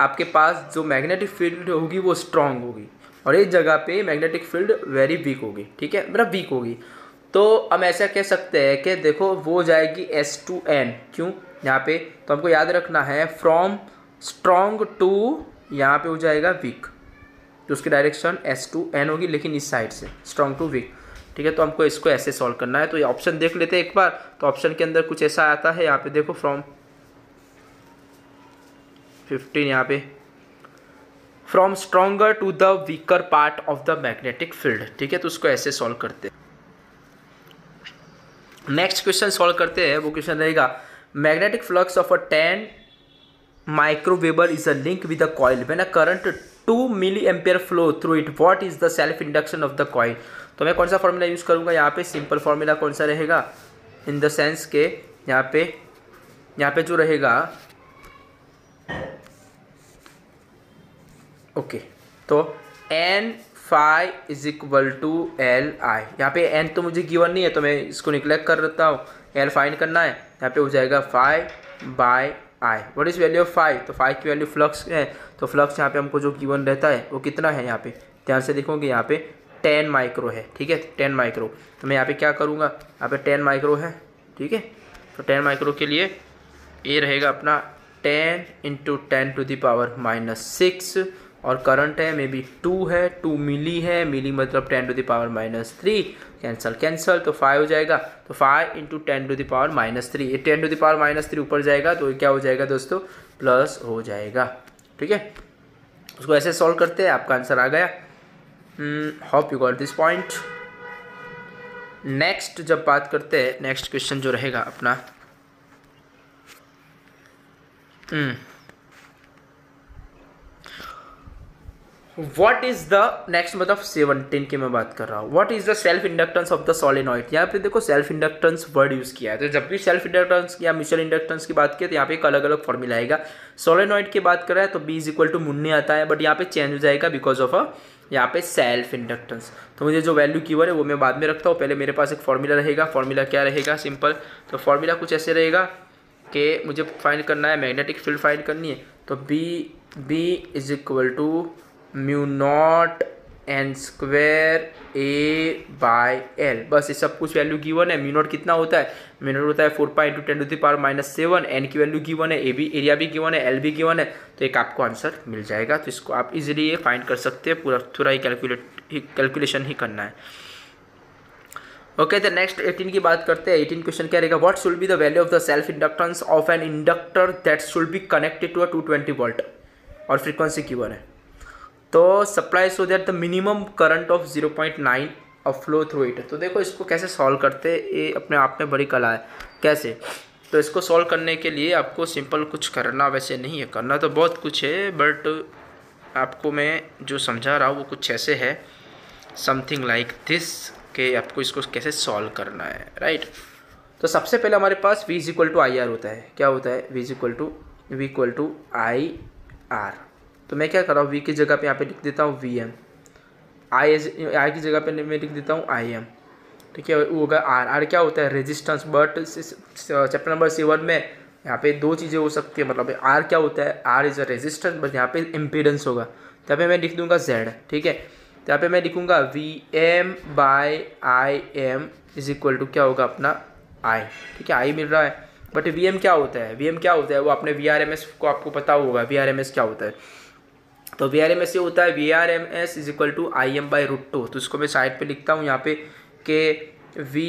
आपके पास जो मैग्नेटिक फील्ड होगी वो स्ट्रांग होगी और इस जगह पे मैग्नेटिक फील्ड वेरी वीक होगी ठीक है मतलब वीक होगी तो हम ऐसा कह सकते हैं कि देखो वो जाएगी एस टू एन क्यों यहाँ पे तो हमको याद रखना है फ्रॉम स्ट्रॉन्ग टू यहाँ पे हो जाएगा वीक तो उसकी डायरेक्शन एस टू एन होगी लेकिन इस साइड से स्ट्रॉन्ग टू वीक ठीक है तो हमको इसको ऐसे सॉल्व करना है तो ये ऑप्शन देख लेते हैं एक बार तो ऑप्शन के अंदर कुछ ऐसा आता है यहाँ पे देखो फ्रॉम फिफ्टीन यहाँ पे from stronger to the weaker part of the magnetic field ठीक है तो उसको ऐसे सॉल्व करते हैं नेक्स्ट क्वेश्चन सॉल्व करते हैं वो क्वेश्चन रहेगा magnetic flux of a ten microweber is a link with a coil when a current two milliampere flow through it what is the self induction of the coil तो मैं कौन सा फॉर्मूला यूज़ करूंगा यहाँ पे सिंपल फॉर्मूला कौन सा रहेगा इन द सेंस के यहाँ पे यहाँ पे जो रहेगा ओके okay, तो N phi is equal to L I यहाँ पे एन तो मुझे गिवन नहीं है तो मैं इसको निकलेक्ट कर देता हूँ एल फाइन करना है यहाँ पे हो जाएगा phi by I what is value of phi तो फाइव की वैल्यू फ्लक्स है तो फ्लक्स यहाँ पे हमको जो गिवन रहता है वो कितना है यहाँ पे ध्यान से देखोगे यहाँ पे टेन माइक्रो है ठीक है टेन माइक्रो तो मैं यहाँ पे क्या करूँगा यहाँ पे टेन माइक्रो है ठीक है तो टेन माइक्रो के लिए ये रहेगा अपना ten into ten to the power minus six और करंट है मे बी टू है टू मिली है मिली मतलब ten to the power minus three cancel cancel तो फाइव हो जाएगा तो five into ten to the power minus three ten to the power minus three ऊपर जाएगा तो क्या हो जाएगा दोस्तों प्लस हो जाएगा ठीक है उसको ऐसे सॉल्व करते हैं आपका आंसर आ गया hope you got this point next जब बात करते हैं नेक्स्ट क्वेश्चन जो रहेगा अपना hmm, what is the next मतलब सेवनटीन की मैं बात कर रहा हूँ what is the self inductance of the solenoid यहाँ पे देखो सेल्फ इंडक्टेंस वर्ड यूज किया है तो जब भी सेल्फ इंडक्टेंस या म्यूचुअल इंडक्टेंस की बात की तो यहाँ पे एक अलग अलग फॉर्मूला आएगा सोलिनॉइड की बात कर रहा है तो बी इज इक्वल टू मुन्नी आता है बट यहाँ पे चेंज हो जाएगा बिकॉज ऑफ अ यहाँ पे सेल्फ इंडक्टेंस तो मुझे जो वैल्यू की है वो मैं बाद में रखता हूँ पहले मेरे पास एक फॉर्मूला रहेगा फॉर्मूला क्या रहेगा सिंपल तो फॉर्मूला कुछ ऐसे रहेगा कि मुझे फाइंड करना है मैग्नेटिक फील्ड फाइंड करनी है तो B B is equal to mu naught N square A by L बस ये सब कुछ वैल्यू गिवन है म्यू नॉट कितना होता है म्यू नॉट होता है four pi into ten to the power minus seven N की वैल्यू गिवन है ए भी एरिया भी गिवन है एल भी गिवन है तो एक आपको आंसर मिल जाएगा तो इसको आप इजीली ये फाइंड कर सकते हैं पूरा थोड़ा ही कैलकुलेट ही कैलकुलेशन ही करना है ओके तो नेक्स्ट एटीन की बात करते हैं एटीन क्वेश्चन क्या रहेगा what should be the value of the self inductance of an inductor that should be connected to a twenty volt और फ्रीक्वेंसी गिवन है तो supply so that the minimum current of zero point nine of flow through it तो देखो इसको कैसे सॉल्व करते ये अपने आप में बड़ी कला है कैसे तो इसको सॉल्व करने के लिए आपको सिंपल कुछ करना वैसे नहीं है करना तो बहुत कुछ है बट आपको मैं जो समझा रहा हूँ वो कुछ ऐसे है समथिंग लाइक दिस के आपको इसको कैसे सॉल्व करना है राइट तो सबसे पहले हमारे पास v is equal to I R होता है क्या होता है v is equal to V equal to I R तो मैं क्या कर रहा हूँ वी की जगह पे यहाँ पे लिख देता हूँ V M I as I की जगह पे मैं लिख देता हूँ आई एम ठीक है वो होगा आर आर क्या होता है resistance but chapter number seven में यहाँ पे दो चीज़ें हो सकती है मतलब आर क्या होता है R is a resistance but यहाँ पे इम्पीडेंस होगा तो यहाँ पे मैं लिख दूंगा जेड ठीक है तो यहाँ पे मैं लिखूंगा V M by I M is equal to क्या होगा अपना आई ठीक है आई मिल रहा है बट वी एम क्या होता है वी एम क्या होता है वो अपने वी आर एम एस को आपको पता होगा वी आर एम एस क्या होता है तो वी आर एम एस ये होता है V R M S is equal to I M by root two तो इसको मैं साइड पे लिखता हूँ यहाँ पे कि V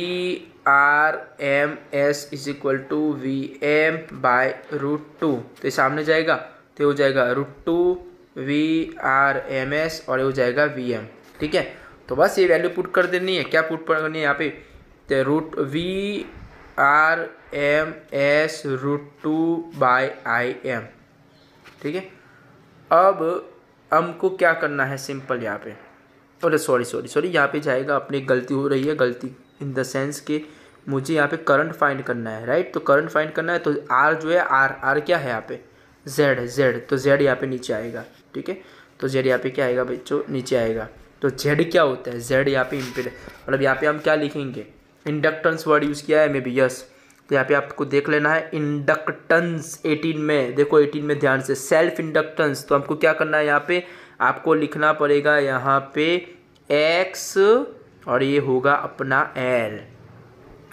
R M S is equal to V M by root two तो ये सामने जाएगा तो हो जाएगा root two V R M S और ये हो जाएगा वी एम ठीक है तो बस ये वैल्यू पुट कर देनी है क्या पुट करनी है यहाँ पे तो root V R M S root two by I M ठीक है अब हमको क्या करना है सिंपल यहाँ पे अरे सॉरी सॉरी सॉरी यहाँ पे जाएगा अपनी गलती हो रही है गलती इन द सेंस कि मुझे यहाँ पे करंट फाइंड करना है राइट तो करंट फाइंड करना है तो आर जो है आर आर क्या है यहाँ पे जेड है जेड तो जेड यहाँ पे नीचे आएगा ठीक है तो जेड यहाँ पे क्या आएगा बच्चों नीचे आएगा तो जेड क्या होता है जेड यहाँ पे इम्पिड मतलब यहाँ पे हम क्या लिखेंगे इंडक्टन्स वर्ड यूज़ किया है मे बी यस तो यहाँ पे आपको देख लेना है इंडक्टन्स 18 में देखो 18 में ध्यान से सेल्फ इंडक्टन्स तो हमको क्या करना है यहाँ पे आपको लिखना पड़ेगा यहाँ पे एक्स और ये होगा अपना एल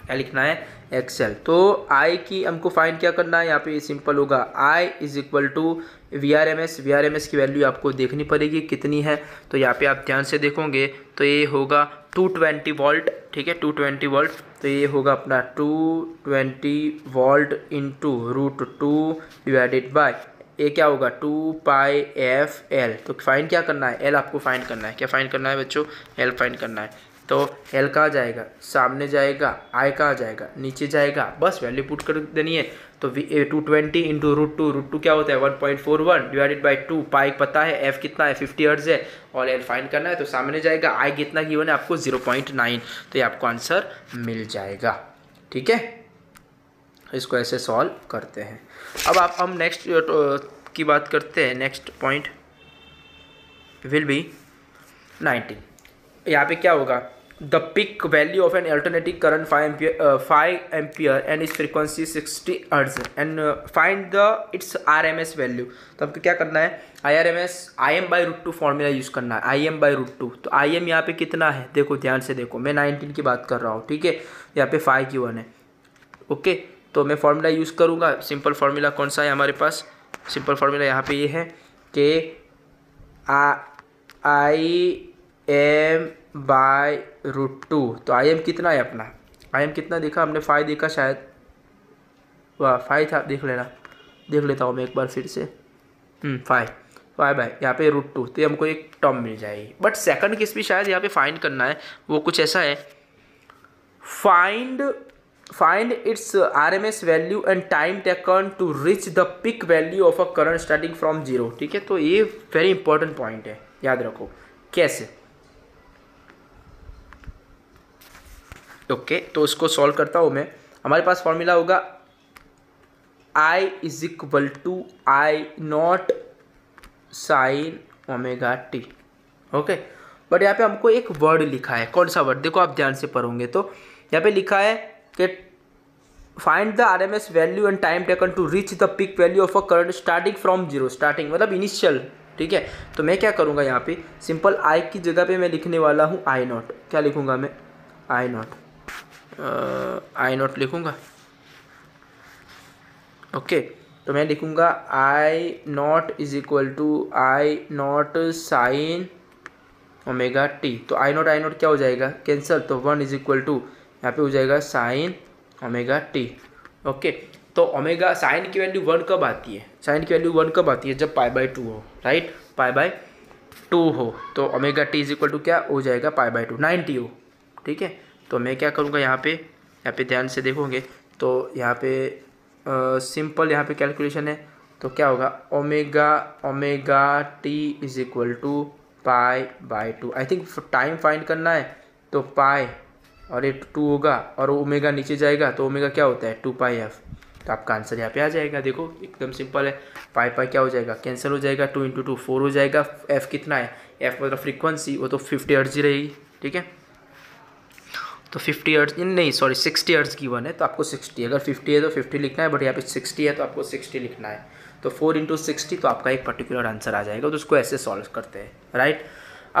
क्या लिखना है एक्सएल तो आई की हमको फाइंड क्या करना है यहाँ पे सिंपल होगा I is equal to V R M S V R M S की वैल्यू आपको देखनी पड़ेगी कितनी है तो यहाँ पे आप ध्यान से देखोगे तो ये होगा टू ट्वेंटी वोल्ट ठीक है टू ट्वेंटी वोल्ट तो ये होगा अपना two twenty volt into root two divided by ये क्या होगा टू पाई एफ एल तो फाइन क्या करना है एल आपको फाइन करना है क्या फाइन करना है बच्चों एल फाइन करना है तो एल कहाँ जाएगा सामने जाएगा आई कहाँ जाएगा नीचे जाएगा बस वैल्यू पुट कर देनी है तो V two twenty into root two root two क्या होता है one point four one divided by two pi पता है एफ कितना है फिफ्टी अर्ज है और एल फाइन करना है तो सामने जाएगा आई कितना वन है आपको जीरो पॉइंट नाइन तो ये आपको आंसर मिल जाएगा ठीक है इसको ऐसे सॉल्व करते हैं अब आप हम नेक्स्ट की बात करते हैं next point will be nineteen यहाँ पे क्या होगा the peak value of an alternative current five ampere five ampere and is frequency sixty hertz and find the its R M S value तो आपको क्या करना है I R M S I M by root two formula use करना है I M by root two तो आई एम यहाँ पे कितना है देखो ध्यान से देखो मैं नाइनटीन की बात कर रहा हूँ ठीक है यहाँ पे फाइव की वन है ओके तो मैं फॉर्मूला यूज़ करूँगा सिंपल फार्मूला कौन सा है हमारे पास सिंपल फार्मूला यहाँ पे ये है कि I M by root two तो आई एम कितना है अपना आई एम कितना देखा हमने फाइव देखा शायद वाह फाइव था देख लेना देख लेता हूँ मैं एक बार फिर से फाइव फाइव बाय यहाँ पे रूट टू तो हमको एक टर्म मिल जाएगी बट सेकंड किस भी शायद यहाँ पे फाइंड करना है वो कुछ ऐसा है find find its R M S value and time taken to reach the peak value of a current starting from zero ठीक है तो ये वेरी इंपॉर्टेंट पॉइंट है याद रखो कैसे ओके तो इसको सॉल्व करता हूँ मैं हमारे पास फॉर्मूला होगा I is equal to I naught sine omega T okay but यहाँ पे हमको एक वर्ड लिखा है कौन सा वर्ड देखो आप ध्यान से पढ़ोगे तो यहाँ पे लिखा है कि find the R M S value and time taken to reach the peak value of a current starting from zero starting मतलब इनिशियल ठीक है तो मैं क्या करूँगा यहाँ पे सिंपल आई की जगह पे मैं लिखने वाला हूँ आई नॉट क्या लिखूँगा मैं I naught I uh, naught लिखूंगा ओके तो मैं लिखूंगा I naught is equal to I naught sine omega T तो आई नॉट आई नॉट क्या हो जाएगा कैंसल तो वन इज इक्वल टू यहाँ पे हो जाएगा साइन ओमेगा टी ओके तो ओमेगा साइन की वैल्यू वन कब आती है साइन की वैल्यू वन कब आती है जब पाई बाई टू हो राइट पाई बाई टू हो तो omega T is equal to क्या हो जाएगा पाई बाई टू नाइनटी हो ठीक है तो मैं क्या करूँगा यहाँ पे यहाँ पे ध्यान से देखोगे तो यहाँ पे सिंपल यहाँ पे कैलकुलेशन है तो क्या होगा omega omega T is equal to pi by two I think time find करना है तो पाई और ये टू होगा और ओमेगा नीचे जाएगा तो ओमेगा क्या होता है टू पाई एफ तो आपका आंसर यहाँ पे आ जाएगा देखो एकदम सिंपल है पाई पाई क्या हो जाएगा कैंसिल हो जाएगा टू इंटू टू फोर हो जाएगा एफ़ कितना है एफ़ मतलब फ्रीक्वेंसी वो तो फिफ्टी अर्जी रहेगी ठीक है तो फिफ्टी हर्ट्स नहीं सॉरी सिक्सटी ईयर्स की वन है तो आपको सिक्सटी अगर फिफ्टी है तो फिफ्टी लिखना है बट यहाँ पे सिक्सटी है तो आपको सिक्सटी लिखना है तो फोर इंटू सिक्सटी तो आपका एक पर्टिकुलर आंसर आ जाएगा तो उसको ऐसे सॉल्व करते हैं राइट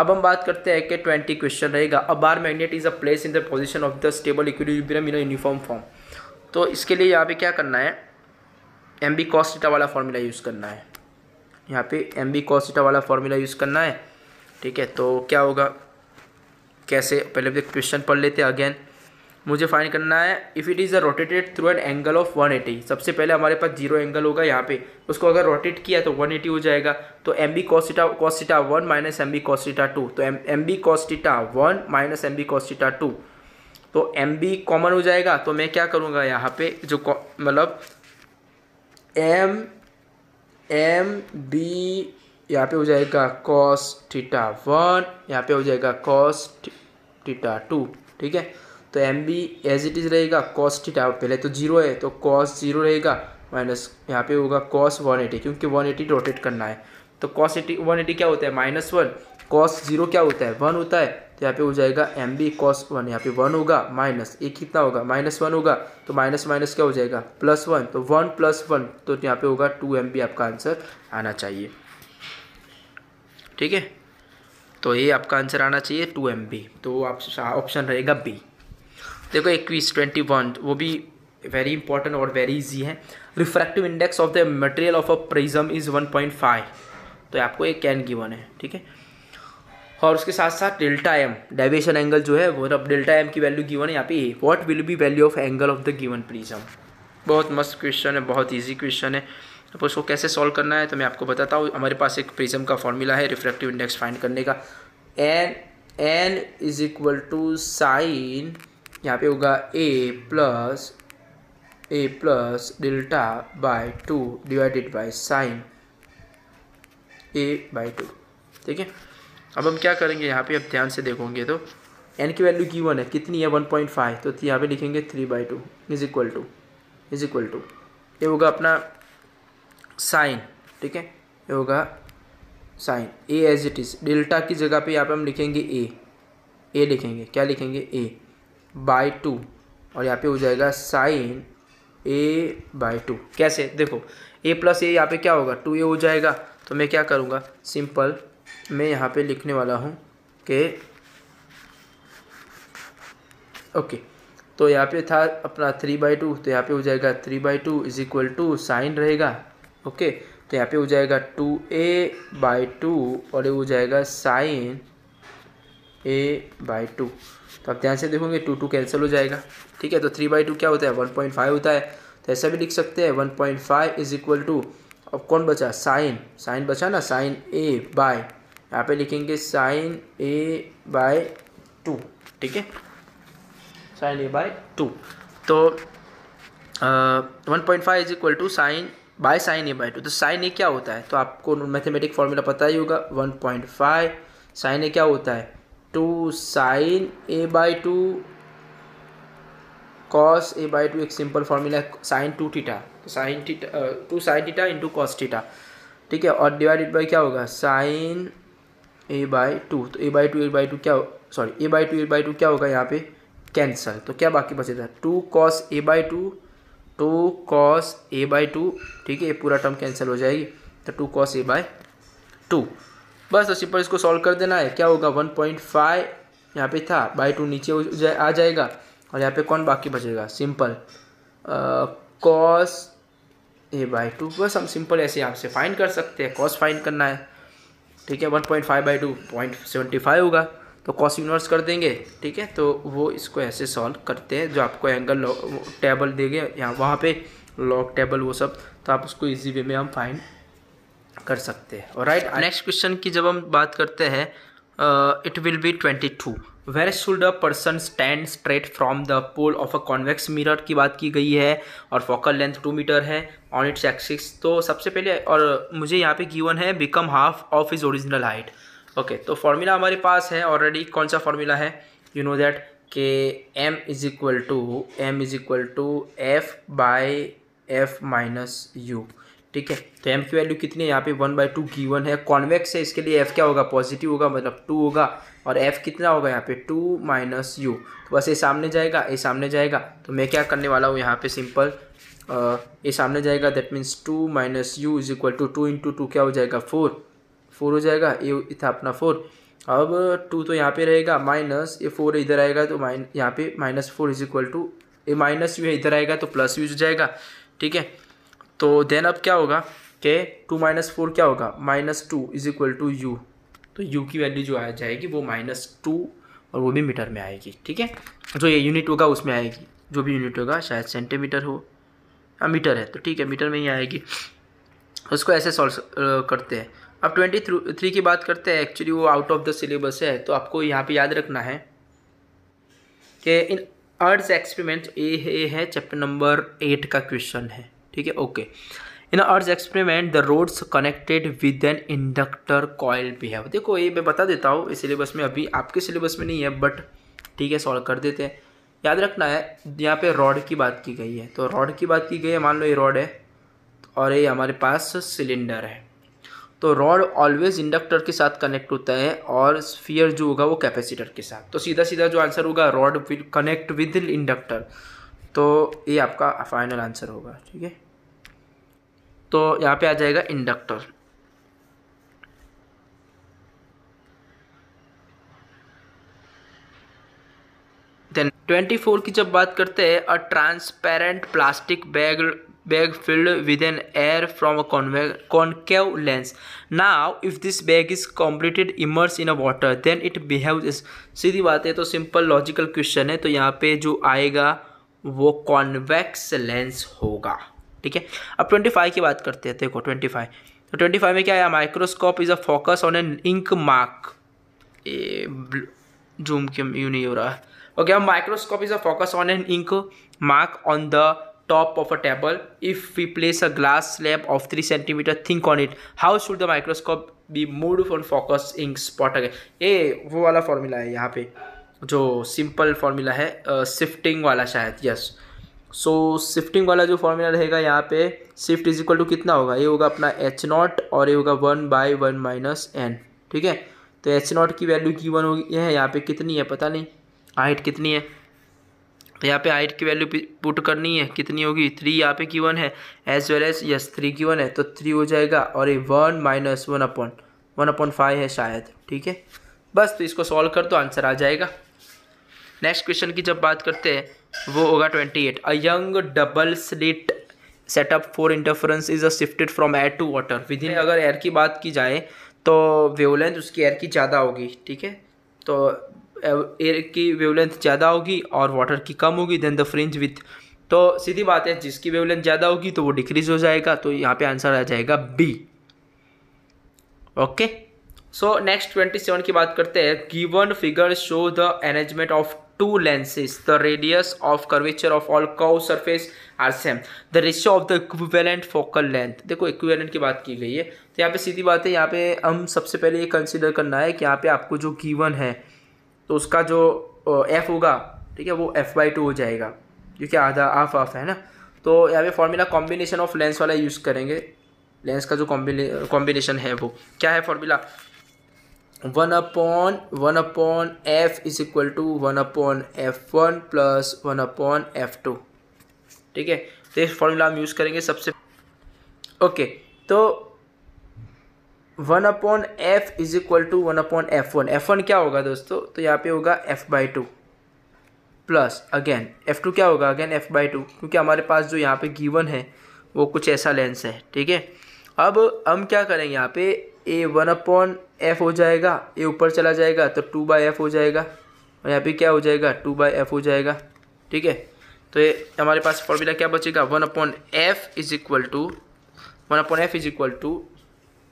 अब हम बात करते हैं कि ट्वेंटी क्वेश्चन रहेगा a bar magnet is a place in the position of the stable equilibrium in uniform form तो इसके लिए यहाँ पे क्या करना है एम बी कॉस्टा वाला फॉर्मूला यूज़ करना है यहाँ पे एम बी कॉस्टा वाला फॉर्मूला यूज़ करना है ठीक है तो क्या होगा कैसे पहले क्वेश्चन पढ़ लेते हैं अगेन मुझे फाइंड करना है if it is a rotated through an angle of 180 सबसे पहले हमारे पास जीरो एंगल होगा यहाँ पे उसको अगर रोटेट किया तो 180 हो जाएगा तो M B cos theta cos theta one minus M B cos theta two तो M M B cos theta one minus M B cos theta two तो एम बी कॉमन हो जाएगा तो मैं क्या करूँगा यहाँ पे जो मतलब एम एम बी यहाँ पे हो जाएगा कॉस थीटा वन यहाँ पे हो जाएगा कॉस थीटा टू ठीक है तो M B as it is रहेगा कॉस थीटा पहले तो जीरो है तो कॉस जीरो रहेगा माइनस यहाँ पे होगा कॉस वन एटी क्योंकि वन एटी रोटेट करना है तो कॉस एटी वन एटी क्या होता है माइनस वन कॉस जीरो क्या होता है वन होता है तो यहाँ पे हो जाएगा एम बी कॉस वन यहाँ पे वन होगा माइनस एक कितना होगा माइनस वन होगा तो माइनस माइनस क्या हो जाएगा प्लस वन तो वन प्लस वन तो यहाँ पे होगा टू एम बी आपका आंसर आना चाहिए ठीक है तो ये आपका आंसर आना चाहिए टू एम बी तो ऑप्शन रहेगा बी देखो इक्कीस ट्वेंटी वन वो भी वेरी इंपॉर्टेंट और वेरी इजी है refractive index of the material of a prism is one point five तो आपको एक कैन गिवन है ठीक है और उसके साथ साथ डेल्टा एम डाइवेशन एंगल जो है वो अब डेल्टा एम की वैल्यू गिवन है यहाँ पे what will be value of angle of the given prism बहुत मस्त क्वेश्चन है बहुत इजी क्वेश्चन है तो उसको कैसे सॉल्व करना है तो मैं आपको बताता हूँ हमारे पास एक प्रिज्म का फॉर्मूला है रिफ्रैक्टिव इंडेक्स फाइंड करने का N N is equal to sine यहाँ पे होगा A plus A plus delta by two divided by sine A by two ठीक है अब हम क्या करेंगे यहाँ पे अब ध्यान से देखोगे तो एन की वैल्यू की वन है कितनी है वन पॉइंट फाइव तो यहाँ पे लिखेंगे three by two is equal to is equal to ये होगा अपना साइन ठीक है ये होगा sine A as it is delta की जगह पे यहाँ पे हम लिखेंगे ए ए लिखेंगे क्या लिखेंगे ए बाई टू और यहाँ पे हो जाएगा साइन ए बाई टू कैसे देखो ए प्लस ए यहाँ पे क्या होगा टू ए हो जाएगा तो मैं क्या करूँगा सिंपल मैं यहाँ पे लिखने वाला हूँ के ओके तो यहाँ पे था अपना थ्री बाई टू तो यहाँ पे हो जाएगा three by two is equal to sine रहेगा ओके तो यहाँ पे हो जाएगा टू ए बाई टू और ये हो जाएगा साइन ए बाई टू तो आप ध्यान से देखोगे टू टू कैंसिल हो जाएगा ठीक है तो थ्री बाई टू क्या होता है वन पॉइंट फाइव होता है तो ऐसा भी लिख सकते हैं one point five is equal to अब कौन बचा साइन साइन बचा ना साइन ए बाय यहाँ पे लिखेंगे साइन ए बाय टू ठीक है साइन ए बाय टू तो one point five is equal to sine by sine A by two तो साइन ए क्या होता है तो आपको मैथमेटिक फॉर्मूला पता ही होगा one point five sine A क्या होता है two sine A by two cos A by two एक सिंपल फॉर्मूला है साइन टू थीटा तो sine theta two sine theta into cos theta ठीक है और डिवाइडेड बाई क्या होगा साइन ए बाई टू तो A by two A by two क्या sorry A by two A by two क्या होगा यहाँ पे कैंसल तो क्या बाकी बचेगा two cos A by two two cos A by two ठीक है ये पूरा टर्म कैंसिल हो जाएगी तो two cos A by two बस तो सिंपल इसको सॉल्व कर देना है क्या होगा वन पॉइंट फाइव यहाँ पे था बाई टू नीचे जा, आ जाएगा और यहाँ पे कौन बाकी बचेगा simple cos A by two बस हम सिंपल ऐसे यहाँ से फाइंड कर सकते हैं कॉस फाइंड करना है ठीक है one point five by two point seventy five होगा तो कॉस यूनिवर्स कर देंगे ठीक है तो वो इसको ऐसे सॉल्व करते हैं जो आपको एंगल टेबल देंगे या वहाँ पे लॉग टेबल वो सब तो आप उसको इजी वे में हम फाइंड कर सकते हैं और राइट नेक्स्ट क्वेश्चन की जब हम बात करते हैं it will be twenty two where should a person stand straight from the pole of a convex mirror की बात की गई है और फोकल लेंथ टू मीटर है ऑन इट्स एक्सिस तो सबसे पहले और मुझे यहाँ पे गिवन है become half of is original height okay तो फॉर्मूला हमारे पास है ऑलरेडी कौन सा फॉर्मूला है यू नो दैट के M is equal to M is equal to F by F minus U ठीक है तो एम की वैल्यू कितनी है यहाँ पे वन बाई टू की है कॉन्वेक्स है इसके लिए एफ क्या होगा पॉजिटिव होगा मतलब टू होगा और एफ कितना होगा यहाँ पे टू माइनस यू तो बस ये सामने जाएगा ये सामने जाएगा तो मैं क्या करने वाला हूँ यहाँ पे सिंपल ये सामने जाएगा that means two minus U is equal to two into two क्या हो जाएगा फोर फोर हो जाएगा ए था अपना फोर अब टू तो यहाँ पे रहेगा माइनस ये फोर इधर आएगा तो माइन यहाँ पे minus four is equal to A minus U इधर आएगा तो प्लस यू हो जाएगा ठीक है तो देन अब क्या होगा कि टू माइनस फोर क्या होगा minus two is equal to U तो यू की वैल्यू जो आ जाएगी वो माइनस टू और वो भी मीटर में आएगी ठीक है जो ये यूनिट होगा उसमें आएगी जो भी यूनिट होगा शायद सेंटीमीटर हो हाँ मीटर है तो ठीक है मीटर में ही आएगी उसको ऐसे सॉल्व करते हैं अब ट्वेंटी थ्री की बात करते हैं एक्चुअली वो आउट ऑफ द सिलेबस है तो आपको यहाँ पे याद रखना है कि इन अर्थ एक्सपेरिमेंट ए है चैप्टर नंबर एट का क्वेश्चन है ठीक है okay in earth experiment the rods connected with an inductor coil भी है देखो ये मैं बता देता हूँ इस सिलेबस में अभी आपके सिलेबस में नहीं है बट ठीक है सॉल्व कर देते हैं याद रखना है यहाँ पे रॉड की बात की गई है तो रॉड की बात की गई है मान लो ये रॉड है और ये हमारे पास सिलेंडर है तो रॉड ऑलवेज इंडक्टर के साथ कनेक्ट होता है और स्फीयर जो होगा वो कैपेसिटर के साथ तो सीधा सीधा जो आंसर होगा rod will connect with inductor तो ये आपका फाइनल आंसर होगा ठीक है तो यहाँ पे आ जाएगा इंडक्टर देन 24 की जब बात करते हैं a transparent plastic bag bag filled with an air from a concave lens. Now, if this bag is completed immersed in a water, then it behaves. as सीधी बात है तो सिंपल लॉजिकल क्वेश्चन है तो यहाँ पे जो आएगा वो कॉन्वेक्स लेंस होगा ठीक है अब ट्वेंटी फाइव की बात करते हैं देखो ट्वेंटी फाइव तो ट्वेंटी फाइव में क्या आया microscope is a focus on an ink mark zoom क्यों यू नहीं हो रहा है okay microscope is a focus on an ink mark on the top of a table if we place a glass slab of 3 centimeter thick on it how should the microscope be moved from focus ink spot again ये वो वाला फॉर्मूला है यहाँ पे जो सिंपल फार्मूला है शिफ्टिंग uh, वाला शायद यस सो शिफ्टिंग वाला जो फार्मूला रहेगा यहाँ पे शिफ्ट इज इक्वल टू कितना होगा ये होगा अपना एच नॉट और ये होगा one by one minus N ठीक है तो एच नॉट की वैल्यू की वन होगी है यहाँ पे कितनी है पता नहीं हाइट कितनी है यहाँ पे हाइट की वैल्यू पुट करनी है कितनी होगी थ्री यहाँ पे की वन है as well as yes three की वन है तो थ्री हो जाएगा और ये one minus one upon one upon five है शायद ठीक है बस तो इसको सॉल्व कर दो तो आंसर आ जाएगा नेक्स्ट क्वेश्चन की जब बात करते हैं वो होगा twenty eight a young double slit setup for interference is a shifted from air to water with in अगर एयर की बात की जाए तो वेवलेंथ उसकी एयर की ज़्यादा होगी ठीक है तो एयर की वेवलेंथ ज़्यादा होगी और वाटर की कम होगी देन द फ्रिंज विथ तो सीधी बात है जिसकी वेवलेंथ ज़्यादा होगी तो वो डिक्रीज हो जाएगा तो यहाँ पे आंसर आ जाएगा B okay so next twenty seven की बात करते हैं given figure show the arrangement of two lenses the radius of curvature of all curve surface are same the ratio of the equivalent focal length देखो equivalent की बात की गई है तो यहाँ पे सीधी बात है यहाँ पे हम सबसे पहले ये कंसिडर करना है कि यहाँ पे आपको जो गिवन है तो उसका जो एफ़ होगा ठीक है वो एफ बाई टू हो जाएगा क्योंकि आधा हाफ हाफ है ना तो यहाँ पे फॉर्मूला कॉम्बिनेशन ऑफ लेंस वाला यूज़ करेंगे लेंस का जो कॉम्बिने कॉम्बिनेशन है वो क्या है formula one upon one upon F is equal to one upon F one plus one upon F two ठीक है तो इस फॉर्मूला हम यूज़ करेंगे सबसे ओके तो one upon F is equal to one upon F one F one क्या होगा दोस्तों तो यहाँ पे होगा F by two plus again F two क्या होगा अगेन एफ बाई टू क्योंकि हमारे पास जो यहाँ पे गिवन है वो कुछ ऐसा लेंस है ठीक है अब हम क्या करेंगे यहाँ पे ए वन अपॉन एफ हो जाएगा ए ऊपर चला जाएगा तो टू बाई एफ हो जाएगा और यहाँ पे क्या हो जाएगा टू बाई एफ हो जाएगा ठीक है तो ये हमारे पास फॉर्मूला क्या बचेगा one upon F is equal to one upon F is equal to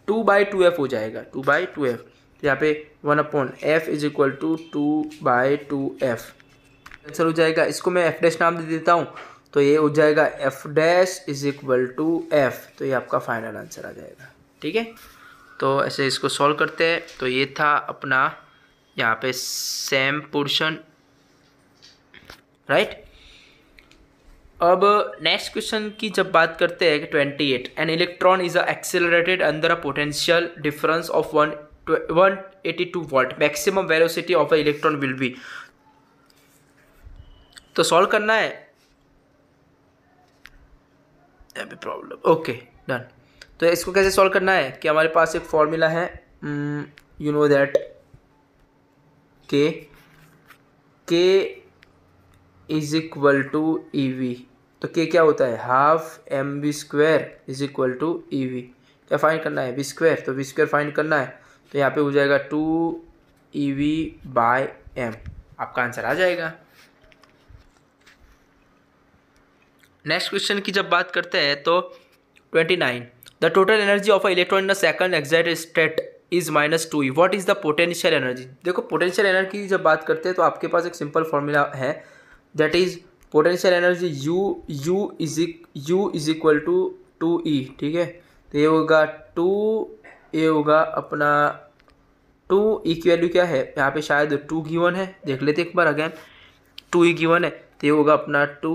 two by two F हो जाएगा टू बाई टू एफ यहाँ पे one upon F is equal to two by two F answer हो जाएगा इसको मैं एफ डैश नाम दे देता हूँ तो ये हो जाएगा F dash is equal to F तो ये आपका फाइनल आंसर आ जाएगा ठीक है तो ऐसे इसको सॉल्व करते हैं तो ये था अपना यहाँ पे सेम पोर्शन राइट अब नेक्स्ट क्वेश्चन की जब बात करते हैं कि twenty eight an electron is accelerated अंदर a potential difference of one one eighty two volt maximum velocity of a electron will be तो सॉल्व करना है अभी प्रॉब्लम ओके डन तो इसको कैसे सॉल्व करना है कि हमारे पास एक फॉर्मूला है you know that K K is equal to E V तो के क्या होता है half M B square is equal to E V क्या फाइंड करना है बी स्क्वायर तो वी स्क्वायर फाइंड करना है तो यहाँ पे हो जाएगा two E V by M आपका आंसर आ जाएगा नेक्स्ट क्वेश्चन की जब बात करते हैं तो twenty nine the total energy of a electron in the second exact state is minus two E what is the potential energy देखो पोटेंशियल एनर्जी की जब बात करते हैं तो आपके पास एक सिंपल फॉर्मूला है that is potential energy U U is U is equal to two E ठीक है तो ये होगा टू ये होगा अपना टू ई e की वैल्यू क्या है यहाँ पे शायद टू गिवन है देख लेते एक बार अगेन टू ई गिवन है तो ये होगा अपना टू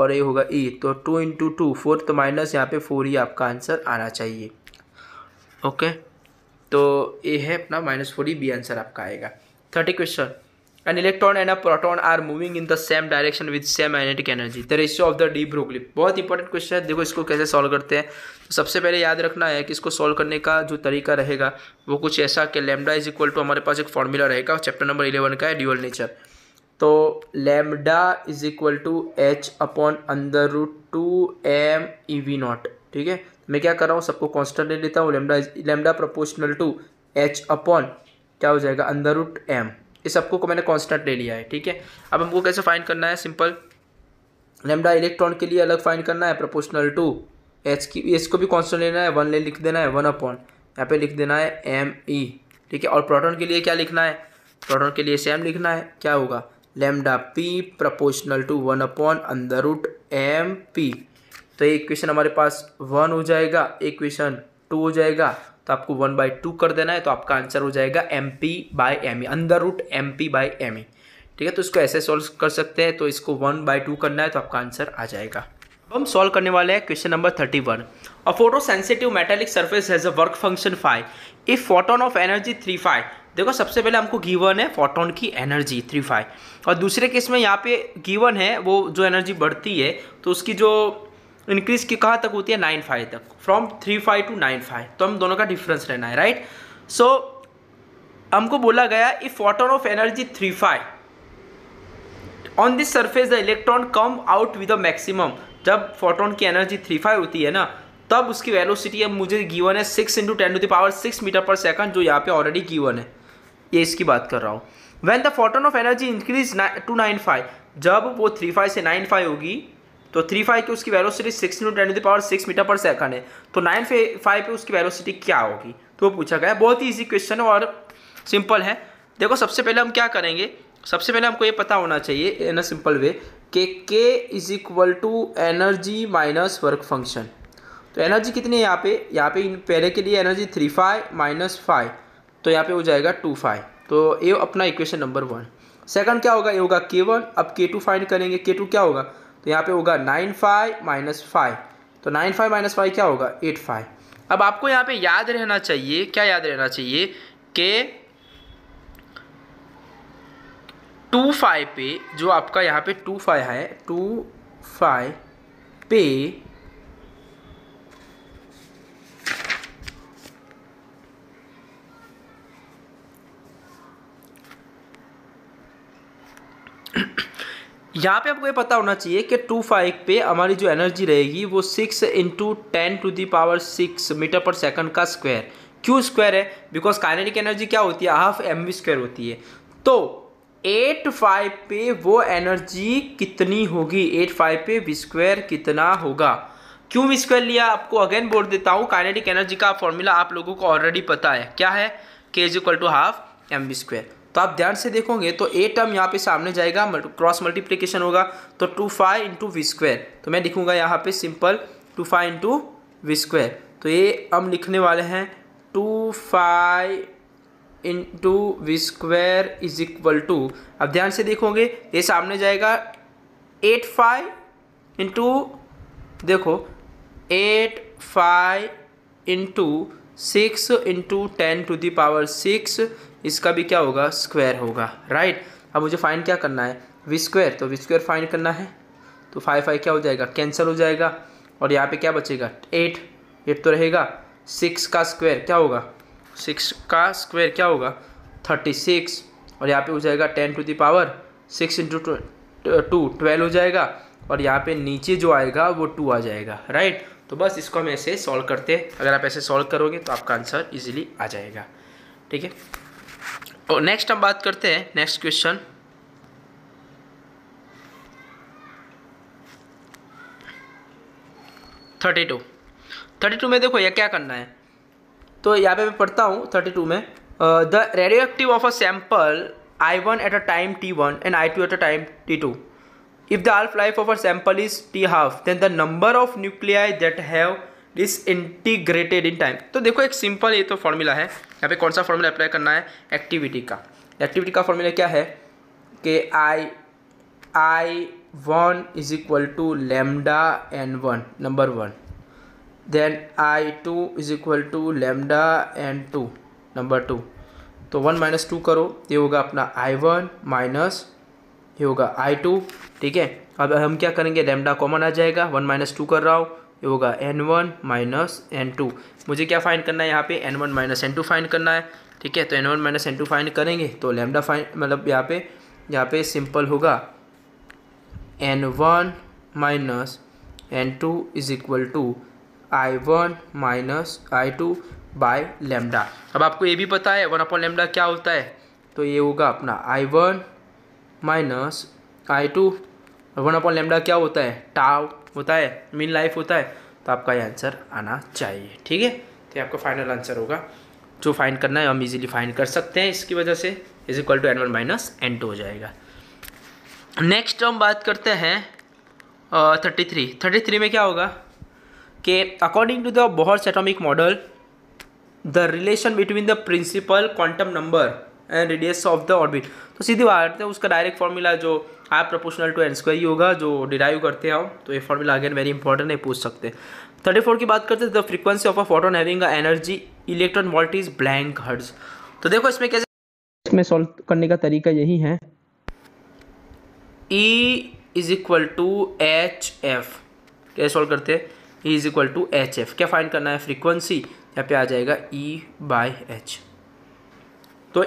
और ये होगा ई e। तो टू इंटू टू फोर तो माइनस यहाँ पे फोर ही e आपका आंसर आना चाहिए ओके तो ये है अपना माइनस फोर ही बी आंसर आपका आएगा thirty question and electron and a proton are moving in the same direction with same magnetic energy the ratio of the de Broglie बहुत इंपॉर्टेंट क्वेश्चन है देखो इसको कैसे सॉल्व करते हैं तो सबसे पहले याद रखना है कि इसको सॉल्व करने का जो तरीका रहेगा वो कुछ ऐसा कि लेमडा इज इक्वल टू हमारे पास एक फॉर्मूला रहेगा चैप्टर नंबर इलेवन का है ड्यूअल नेचर तो lambda is equal to H upon अंदर root two M E V nought ठीक है मैं क्या कर रहा हूँ सबको कॉन्स्टेंट ले लेता हूँ lambda lambda proportional to H upon क्या हो जाएगा अंदर रूट एम इस सबको को मैंने कांस्टेंट ले लिया है ठीक है अब हमको कैसे फाइंड करना है सिंपल लेमडा इलेक्ट्रॉन के लिए अलग फाइंड करना है प्रोपोर्शनल टू एच की एच को भी कॉन्स्टेंट लेना है वन ले लिख देना है वन अपॉन यहाँ पे लिख देना है एम ई e, ठीक है और प्रोटोन के लिए क्या लिखना है प्रोटोन के लिए सेम लिखना है क्या होगा lambda P proportional to one upon अंदर रूट एम पी तो एक क्वेश्चन हमारे पास वन हो जाएगा एक क्वेश्चन टू हो जाएगा तो आपको वन बाई टू कर देना है तो आपका आंसर हो जाएगा M P by M E अंदर root M P by M E ठीक है तो इसको ऐसे सॉल्व कर सकते हैं तो इसको वन बाई टू करना है तो आपका आंसर आ जाएगा अब हम सॉल्व करने वाले हैं question number thirty one a photo sensitive metallic surface has a work function five if photon of energy three five देखो सबसे पहले हमको गिवन है फोटोन की एनर्जी थ्री फाइव और दूसरे केस में यहाँ पे गिवन है वो जो एनर्जी बढ़ती है तो उसकी जो इंक्रीज की कहाँ तक होती है नाइन फाइव तक from three five to nine five तो हम दोनों का डिफरेंस रहना है राइट सो so, हमको बोला गया if photon of energy three five on this surface the electron come out with a maximum जब फोटोन की एनर्जी थ्री फाइव होती है ना तब उसकी वेलोसिटी अब मुझे गिवन है six into ten to the power six metre per second जो यहाँ पे ऑलरेडी गिवन है ये इसकी बात कर रहा हूँ when the photon of energy increase to nine five जब वो थ्री फाइव से नाइन फाइव होगी तो थ्री फाइव की उसकी velocity six into ten to six metre per second है तो नाइन फाइव पे उसकी वेलोसिटी क्या होगी तो वो पूछा गया बहुत ही ईजी क्वेश्चन है और सिंपल है देखो सबसे पहले हम क्या करेंगे सबसे पहले हमको ये पता होना चाहिए इन अ सिंपल वे कि K is equal to energy minus work function तो एनर्जी कितनी है यहाँ पे यहाँ पे इन पहले के लिए energy three five minus five तो यहाँ पे हो जाएगा टू फाइव तो ये अपना इक्वेशन नंबर वन सेकंड क्या होगा ये होगा के वन अब के टू फाइंड करेंगे के टू क्या होगा तो यहाँ पे होगा नाइन फाइव माइनस फाइव तो नाइन फाइव माइनस फाइव क्या होगा एट फाइव अब आपको यहाँ पे याद रहना चाहिए क्या याद रहना चाहिए कि टू फाइव पे जो आपका यहाँ पे टू फाइव है टू फाइव पे यहाँ पे आपको ये पता होना चाहिए कि टू फाइव पे हमारी जो एनर्जी रहेगी वो six into ten to the power six metre per second का स्क्वायर क्यों स्क्वायर है बिकॉज काइनेटिक एनर्जी क्या होती है हाफ एम वी स्क्वायर होती है तो एट फाइव पे वो एनर्जी कितनी होगी एट फाइव पे वी स्क्वायर कितना होगा क्यों वी स्क्वायर लिया आपको अगेन बोल देता हूँ काइनेटिक एनर्जी का फॉर्मूला आप लोगों को ऑलरेडी पता है क्या है K is equal to half M V square तो आप ध्यान से देखोगे तो ए टर्म यहाँ पे सामने जाएगा क्रॉस मल्टीप्लीकेशन होगा तो two five into V square तो मैं लिखूंगा यहाँ पे simple two five into V square तो ये हम लिखने वाले हैं two five into V square is equal to अब ध्यान से देखोगे ये सामने जाएगा एट फाइव इंटू देखो eight five into six into ten to the power six इसका भी क्या होगा स्क्वायर होगा राइट अब मुझे फाइन क्या करना है वी स्क्वायर तो वी स्क्वायर फाइन करना है तो फाइव फाइव क्या हो जाएगा कैंसिल हो जाएगा और यहाँ पे क्या बचेगा एट एट तो रहेगा सिक्स का स्क्वायर क्या होगा सिक्स का स्क्वायर क्या होगा थर्टी सिक्स और यहाँ पे हो जाएगा ten to the power six into two twelve हो जाएगा और यहाँ पे नीचे जो आएगा वो टू आ जाएगा राइट तो बस इसको हम ऐसे सॉल्व करते हैं अगर आप ऐसे सॉल्व करोगे तो आपका आंसर इजीली आ जाएगा ठीक है और oh, नेक्स्ट हम बात करते हैं next question thirty two thirty two में देखो ये क्या करना है तो यहाँ पे मैं पढ़ता हूँ थर्टी टू में the radioactive of a sample I one at a time T one and I two at a time T two if the half life of a sample is T half then the number of nuclei that have disintegrated in time तो देखो एक सिंपल ये तो फॉर्मूला है यहाँ पे कौन सा फॉर्मूला अप्लाई करना है एक्टिविटी का एक्टिविटी का फॉर्मूला क्या है कि I I one is equal to lambda N one number one then I two is equal to lambda N two number two तो वन माइनस टू करो ये होगा अपना आई वन माइनस ये होगा आई टू ठीक है अब हम क्या करेंगे लेमडा कॉमन आ जाएगा वन माइनस टू कर रहा हूँ ये होगा N one minus N two मुझे क्या फाइंड करना है यहाँ पे N one minus N two find करना है ठीक है तो N one minus N two find करेंगे तो लेमडा फाइन मतलब यहाँ पे यहाँ पे सिंपल होगा N one minus N two is equal to I one minus I two by lambda अब आपको ये भी पता है वन अपॉन लेमडा क्या होता है तो ये होगा अपना I one minus I two one upon lambda क्या होता है टाव होता है मीन लाइफ होता है तो आपका ये आंसर आना चाहिए ठीक है तो आपका फाइनल आंसर होगा जो फाइंड करना है हम इजीली फाइंड कर सकते हैं इसकी वजह से is equal to N one minus N two हो जाएगा नेक्स्ट हम बात करते हैं थर्टी थ्री थर्टी थ्री में क्या होगा कि according to the Bohr's atomic model the relation between the principal quantum number and radius of the orbit तो सीधी बात है उसका डायरेक्ट फॉर्मूला जो I proportional to N square ही होगा जो डिराइव करते हैं आप तो ये फॉर्मूला अगेन वेरी इंपॉर्टेंट है पूछ सकते हैं थर्टी फोर की बात करते हैं the frequency of a photon having a energy electron volt is blank hertz तो देखो इसमें कैसे इसमें सॉल्व करने का तरीका यही है E is equal to H F कैसे सॉल्व करते हैं E is equal to H F क्या फाइंड करना है फ्रीक्वेंसी यहाँ पे आ जाएगा ई बाई एच तो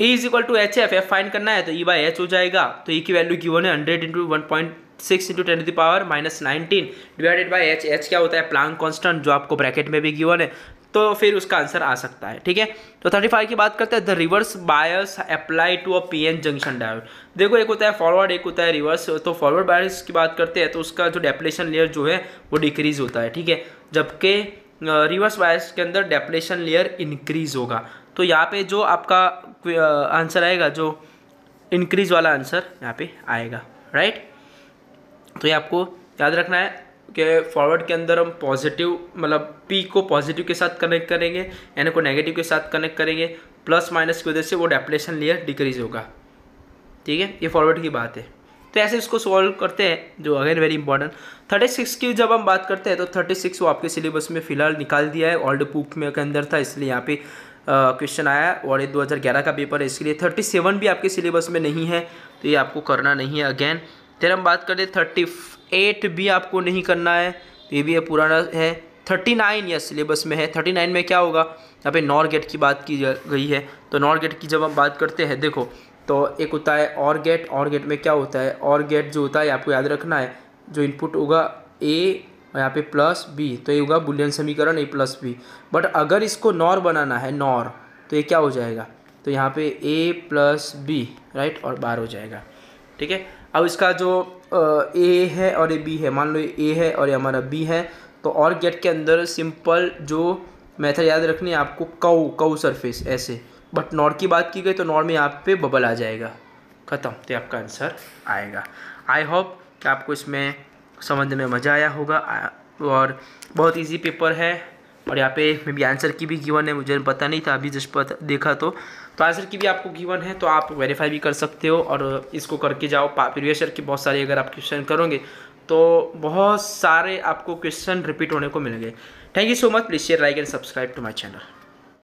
A is equal to H F F find करना है तो ई बाई एच हो जाएगा तो ई e की वैल्यू गिवन है hundred into one point six into ten the power minus nineteen divided by H H क्या होता है प्लांग कॉन्स्टेंट जो आपको ब्रैकेट में भी गिवन है तो फिर उसका आंसर आ सकता है ठीक है तो थर्टी फाइव की बात करते हैं the reverse bias apply to a P N junction diode देखो एक होता है फॉरवर्ड एक होता है रिवर्स तो फॉरवर्ड बायस की बात करते हैं तो उसका जो डेपलेशन लेयर जो है वो डिक्रीज होता है ठीक है जबकि रिवर्स बायस के अंदर डेपलेशन लेयर इंक्रीज होगा तो यहाँ पे जो आपका आंसर आएगा जो इंक्रीज वाला आंसर यहाँ पे आएगा राइट तो ये आपको याद रखना है कि फॉरवर्ड के अंदर हम पॉजिटिव मतलब पी को पॉजिटिव के साथ कनेक्ट करेंगे एन को नेगेटिव के साथ कनेक्ट करेंगे प्लस माइनस की वजह से वो डेपलेशन लेयर डिक्रीज होगा ठीक है ये फॉरवर्ड की बात है तो ऐसे इसको सॉल्व करते हैं जो again very important thirty six की जब हम बात करते हैं तो थर्टी सिक्स वो आपके सिलेबस में फिलहाल निकाल दिया है ओल्ड बुक में के अंदर था इसलिए यहाँ पे क्वेश्चन uh, आया और ये ग्यारह का पेपर है इसके लिए थर्टी सेवन भी आपके सिलेबस में नहीं है तो ये आपको करना नहीं है अगेन फिर हम बात करें थर्टी एट भी आपको नहीं करना है तो ये भी पुराना है थर्टी नाइन या सिलेबस में है थर्टी नाइन में क्या होगा यहाँ पे नॉर गेट की बात की गई है तो नॉर गेट की जब हम बात करते हैं देखो तो एक होता है और गेट और गेट में क्या होता है और गेट जो होता है आपको याद रखना है जो इनपुट होगा ए और यहाँ पे प्लस बी तो ये होगा बुलियन समीकरण ए प्लस बी बट अगर इसको नॉर बनाना है नॉर तो ये क्या हो जाएगा तो यहाँ पे ए प्लस बी राइट और बार हो जाएगा ठीक है अब इसका जो ए है और ये बी है मान लो ए है और ये हमारा बी है तो और गेट के अंदर सिंपल जो मेथड याद रखनी है आपको कऊ कऊ सरफेस ऐसे बट नॉर्थ की बात की गई तो नॉर्थ में यहाँ पे बबल आ जाएगा ख़त्म तो आपका आंसर आएगा आई होप कि आपको इसमें समझने में मज़ा आया होगा और बहुत इजी पेपर है और यहाँ पे मे भी आंसर की भी गिवन है मुझे पता नहीं था अभी जिस पर देखा तो तो आंसर की भी आपको गिवन है तो आप वेरीफाई भी कर सकते हो और इसको करके जाओ प्रीवियस के बहुत सारे अगर आप क्वेश्चन करोगे तो बहुत सारे आपको क्वेश्चन रिपीट होने को मिलेंगे thank you so much please share like and subscribe to my channel